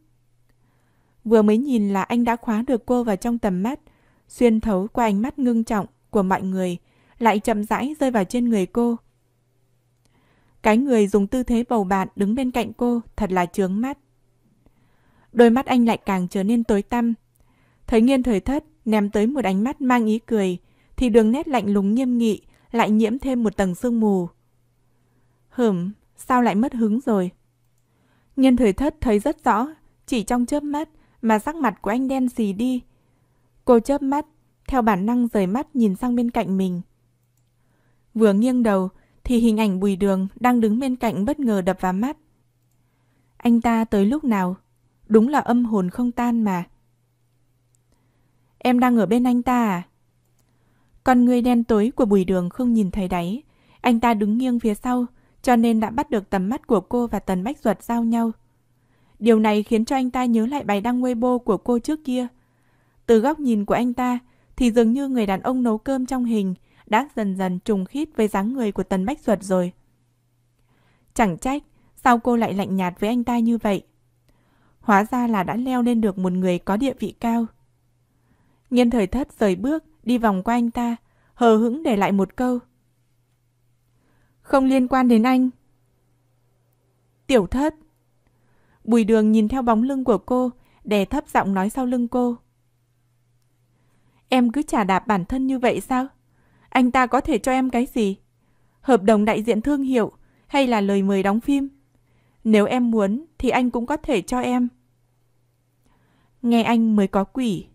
Vừa mới nhìn là anh đã khóa được cô vào trong tầm mắt, xuyên thấu qua ánh mắt ngưng trọng của mọi người lại chậm rãi rơi vào trên người cô. Cái người dùng tư thế bầu bạn đứng bên cạnh cô thật là chướng mắt. Đôi mắt anh lại càng trở nên tối tăm. Thấy nghiên thời thất ném tới một ánh mắt mang ý cười, thì đường nét lạnh lùng nghiêm nghị lại nhiễm thêm một tầng sương mù. Hửm, sao lại mất hứng rồi? Nghiên thời thất thấy rất rõ, chỉ trong chớp mắt mà sắc mặt của anh đen xì đi. Cô chớp mắt, theo bản năng rời mắt nhìn sang bên cạnh mình. Vừa nghiêng đầu thì hình ảnh Bùi Đường đang đứng bên cạnh bất ngờ đập vào mắt. Anh ta tới lúc nào? Đúng là âm hồn không tan mà. Em đang ở bên anh ta à? Con người đen tối của Bùi Đường không nhìn thấy đáy. Anh ta đứng nghiêng phía sau, cho nên đã bắt được tầm mắt của cô và Tần Bách ruột giao nhau. Điều này khiến cho anh ta nhớ lại bài đăng Weibo của cô trước kia. Từ góc nhìn của anh ta, thì dường như người đàn ông nấu cơm trong hình đã dần dần trùng khít với dáng người của Tần Bách Duật rồi. Chẳng trách, sao cô lại lạnh nhạt với anh ta như vậy? Hóa ra là đã leo lên được một người có địa vị cao. Nghiên thời thất rời bước, đi vòng qua anh ta, hờ hững để lại một câu. Không liên quan đến anh. Tiểu thất. Bùi đường nhìn theo bóng lưng của cô, đè thấp giọng nói sau lưng cô. Em cứ trả đạp bản thân như vậy sao? anh ta có thể cho em cái gì? Hợp đồng đại diện thương hiệu hay là lời mời đóng phim? Nếu em muốn thì anh cũng có thể cho em. Nghe anh mới có quỷ.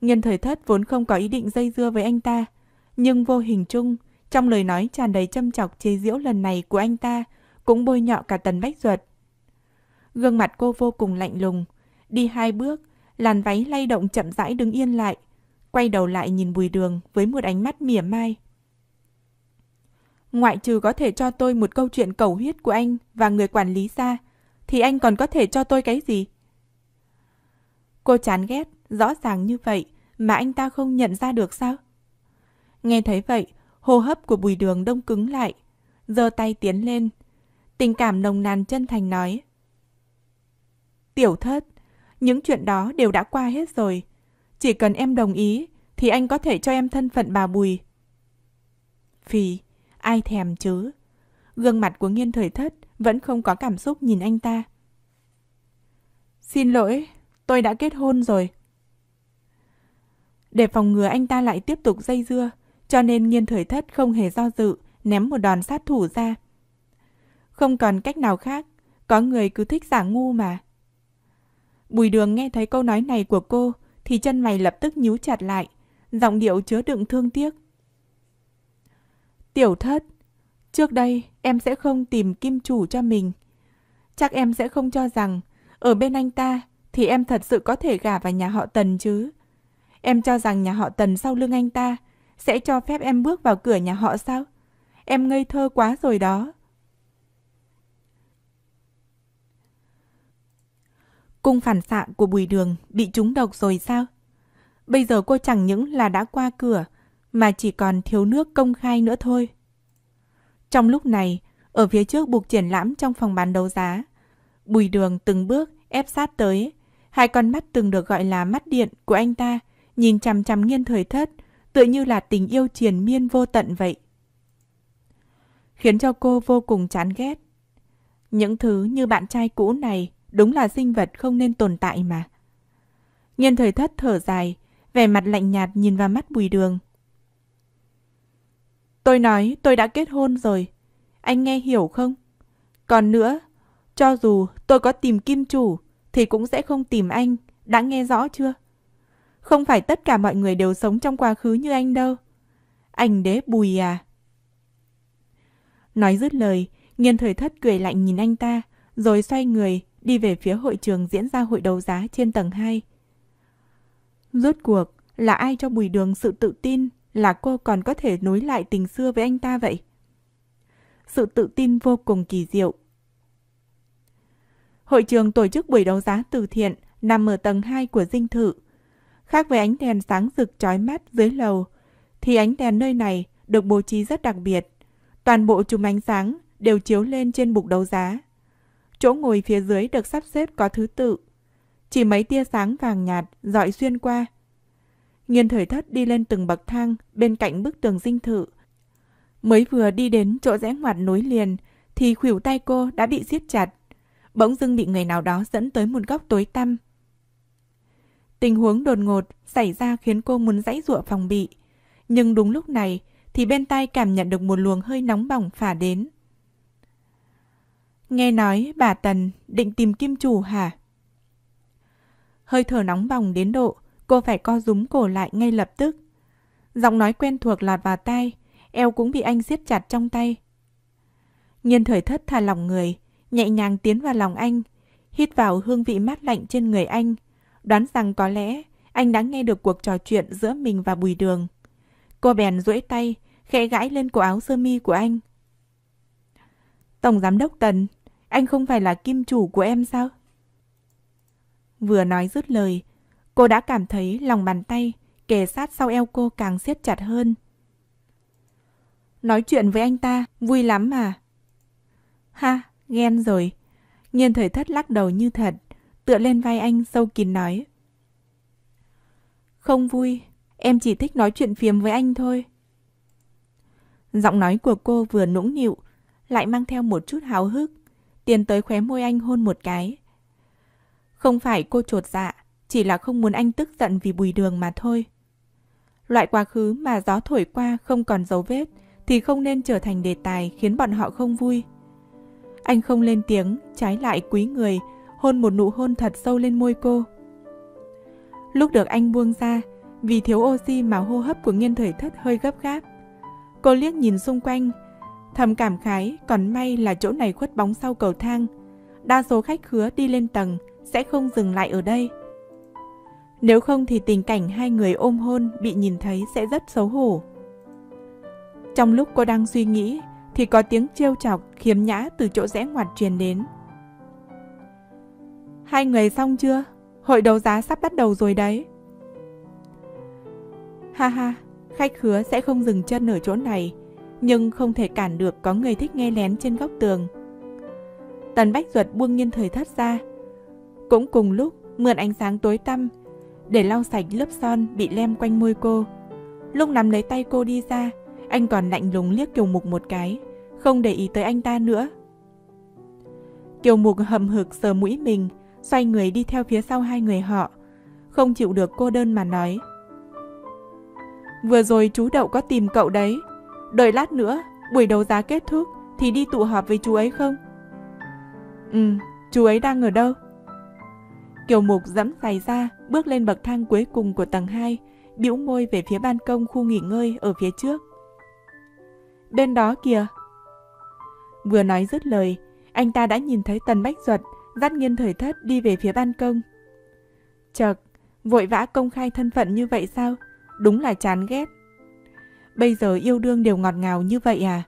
Nhân thời thất vốn không có ý định dây dưa với anh ta, nhưng vô hình chung, trong lời nói tràn đầy châm chọc chế giễu lần này của anh ta cũng bôi nhọ cả tần bách ruột. Gương mặt cô vô cùng lạnh lùng, đi hai bước, làn váy lay động chậm rãi đứng yên lại, quay đầu lại nhìn Bùi Đường với một ánh mắt mỉa mai. Ngoại trừ có thể cho tôi một câu chuyện cầu huyết của anh và người quản lý ra, thì anh còn có thể cho tôi cái gì? Cô chán ghét, rõ ràng như vậy mà anh ta không nhận ra được sao? Nghe thấy vậy, hô hấp của Bùi Đường đông cứng lại, giơ tay tiến lên, tình cảm nồng nàn chân thành nói. Tiểu thất, những chuyện đó đều đã qua hết rồi. Chỉ cần em đồng ý thì anh có thể cho em thân phận bà Bùi. Phì, ai thèm chứ? Gương mặt của Nghiên Thời Thất vẫn không có cảm xúc nhìn anh ta. Xin lỗi, tôi đã kết hôn rồi. Để phòng ngừa anh ta lại tiếp tục dây dưa, cho nên Nghiên Thời Thất không hề do dự, ném một đòn sát thủ ra. Không còn cách nào khác, có người cứ thích giả ngu mà. Bùi Đường nghe thấy câu nói này của cô, thì chân mày lập tức nhíu chặt lại, giọng điệu chứa đựng thương tiếc. Tiểu thất, trước đây em sẽ không tìm kim chủ cho mình. Chắc em sẽ không cho rằng ở bên anh ta thì em thật sự có thể gả vào nhà họ Tần chứ. Em cho rằng nhà họ Tần sau lưng anh ta sẽ cho phép em bước vào cửa nhà họ sao? Em ngây thơ quá rồi đó. Cung phản xạ của Bùi Đường bị trúng độc rồi sao? Bây giờ cô chẳng những là đã qua cửa, mà chỉ còn thiếu nước công khai nữa thôi. Trong lúc này, ở phía trước buộc triển lãm trong phòng bán đấu giá, Bùi Đường từng bước ép sát tới, hai con mắt từng được gọi là mắt điện của anh ta, nhìn chằm chằm nghiên thời thất, tựa như là tình yêu triền miên vô tận vậy. Khiến cho cô vô cùng chán ghét. Những thứ như bạn trai cũ này Đúng là sinh vật không nên tồn tại mà. Nghiên thời thất thở dài, vẻ mặt lạnh nhạt nhìn vào mắt bùi đường. Tôi nói tôi đã kết hôn rồi. Anh nghe hiểu không? Còn nữa, cho dù tôi có tìm kim chủ thì cũng sẽ không tìm anh. Đã nghe rõ chưa? Không phải tất cả mọi người đều sống trong quá khứ như anh đâu. Anh đế bùi à? Nói dứt lời, nghiên thời thất cười lạnh nhìn anh ta, rồi xoay người, đi về phía hội trường diễn ra hội đấu giá trên tầng 2. Rốt cuộc, là ai cho Bùi Đường sự tự tin là cô còn có thể nối lại tình xưa với anh ta vậy? Sự tự tin vô cùng kỳ diệu. Hội trường tổ chức buổi đấu giá từ thiện nằm ở tầng 2 của dinh thự. Khác với ánh đèn sáng rực trói mắt dưới lầu, thì ánh đèn nơi này được bố trí rất đặc biệt. Toàn bộ chùm ánh sáng đều chiếu lên trên bục đấu giá. Chỗ ngồi phía dưới được sắp xếp có thứ tự. Chỉ mấy tia sáng vàng nhạt dọi xuyên qua. Nghiên thời thất đi lên từng bậc thang bên cạnh bức tường dinh thự. Mới vừa đi đến chỗ rẽ ngoặt nối liền thì khuỷu tay cô đã bị siết chặt. Bỗng dưng bị người nào đó dẫn tới một góc tối tăm. Tình huống đột ngột xảy ra khiến cô muốn dãy dụa phòng bị. Nhưng đúng lúc này thì bên tay cảm nhận được một luồng hơi nóng bỏng phả đến. Nghe nói bà Tần định tìm kim chủ hả? Hơi thở nóng bỏng đến độ, cô phải co rúm cổ lại ngay lập tức. Giọng nói quen thuộc lọt vào tai, eo cũng bị anh siết chặt trong tay. Nhiên thời thất thả lòng người, nhẹ nhàng tiến vào lòng anh, hít vào hương vị mát lạnh trên người anh, đoán rằng có lẽ anh đã nghe được cuộc trò chuyện giữa mình và Bùi Đường. Cô bèn duỗi tay, khẽ gãi lên cổ áo sơ mi của anh. Tổng giám đốc Tần, anh không phải là kim chủ của em sao? Vừa nói dứt lời, cô đã cảm thấy lòng bàn tay kề sát sau eo cô càng siết chặt hơn. Nói chuyện với anh ta vui lắm mà. Ha, ghen rồi. Nhiên thời thất lắc đầu như thật, tựa lên vai anh sâu kín nói. Không vui, em chỉ thích nói chuyện phiếm với anh thôi. Giọng nói của cô vừa nũng nịu, lại mang theo một chút háo hức tiến tới khóe môi anh hôn một cái. Không phải cô trột dạ, chỉ là không muốn anh tức giận vì bùi đường mà thôi. Loại quá khứ mà gió thổi qua không còn dấu vết thì không nên trở thành đề tài khiến bọn họ không vui. Anh không lên tiếng, trái lại quý người, hôn một nụ hôn thật sâu lên môi cô. Lúc được anh buông ra, vì thiếu oxy mà hô hấp của nghiên thời thất hơi gấp gáp. Cô liếc nhìn xung quanh, Thầm cảm khái, còn may là chỗ này khuất bóng sau cầu thang. Đa số khách khứa đi lên tầng sẽ không dừng lại ở đây. Nếu không thì tình cảnh hai người ôm hôn bị nhìn thấy sẽ rất xấu hổ. Trong lúc cô đang suy nghĩ thì có tiếng trêu chọc khiếm nhã từ chỗ rẽ ngoặt truyền đến. Hai người xong chưa? Hội đấu giá sắp bắt đầu rồi đấy. Ha ha, khách khứa sẽ không dừng chân ở chỗ này nhưng không thể cản được có người thích nghe lén trên góc tường. Tần Bách Duật buông nhiên thời thất ra. Cũng cùng lúc, mượn ánh sáng tối tăm, để lau sạch lớp son bị lem quanh môi cô. Lúc nắm lấy tay cô đi ra, anh còn lạnh lùng liếc Kiều Mục một cái, không để ý tới anh ta nữa. Kiều Mục hậm hực sờ mũi mình, xoay người đi theo phía sau hai người họ, không chịu được cô đơn mà nói. Vừa rồi chú Đậu có tìm cậu đấy, Đợi lát nữa, buổi đấu giá kết thúc thì đi tụ họp với chú ấy không? Ừ, chú ấy đang ở đâu? Kiều Mục dẫm giày ra, bước lên bậc thang cuối cùng của tầng 2, bĩu môi về phía ban công khu nghỉ ngơi ở phía trước. Bên đó kìa. Vừa nói dứt lời, anh ta đã nhìn thấy Tần Bách Duật dắt nghiên thời thất đi về phía ban công. Chợt, vội vã công khai thân phận như vậy sao? Đúng là chán ghét. Bây giờ yêu đương đều ngọt ngào như vậy à?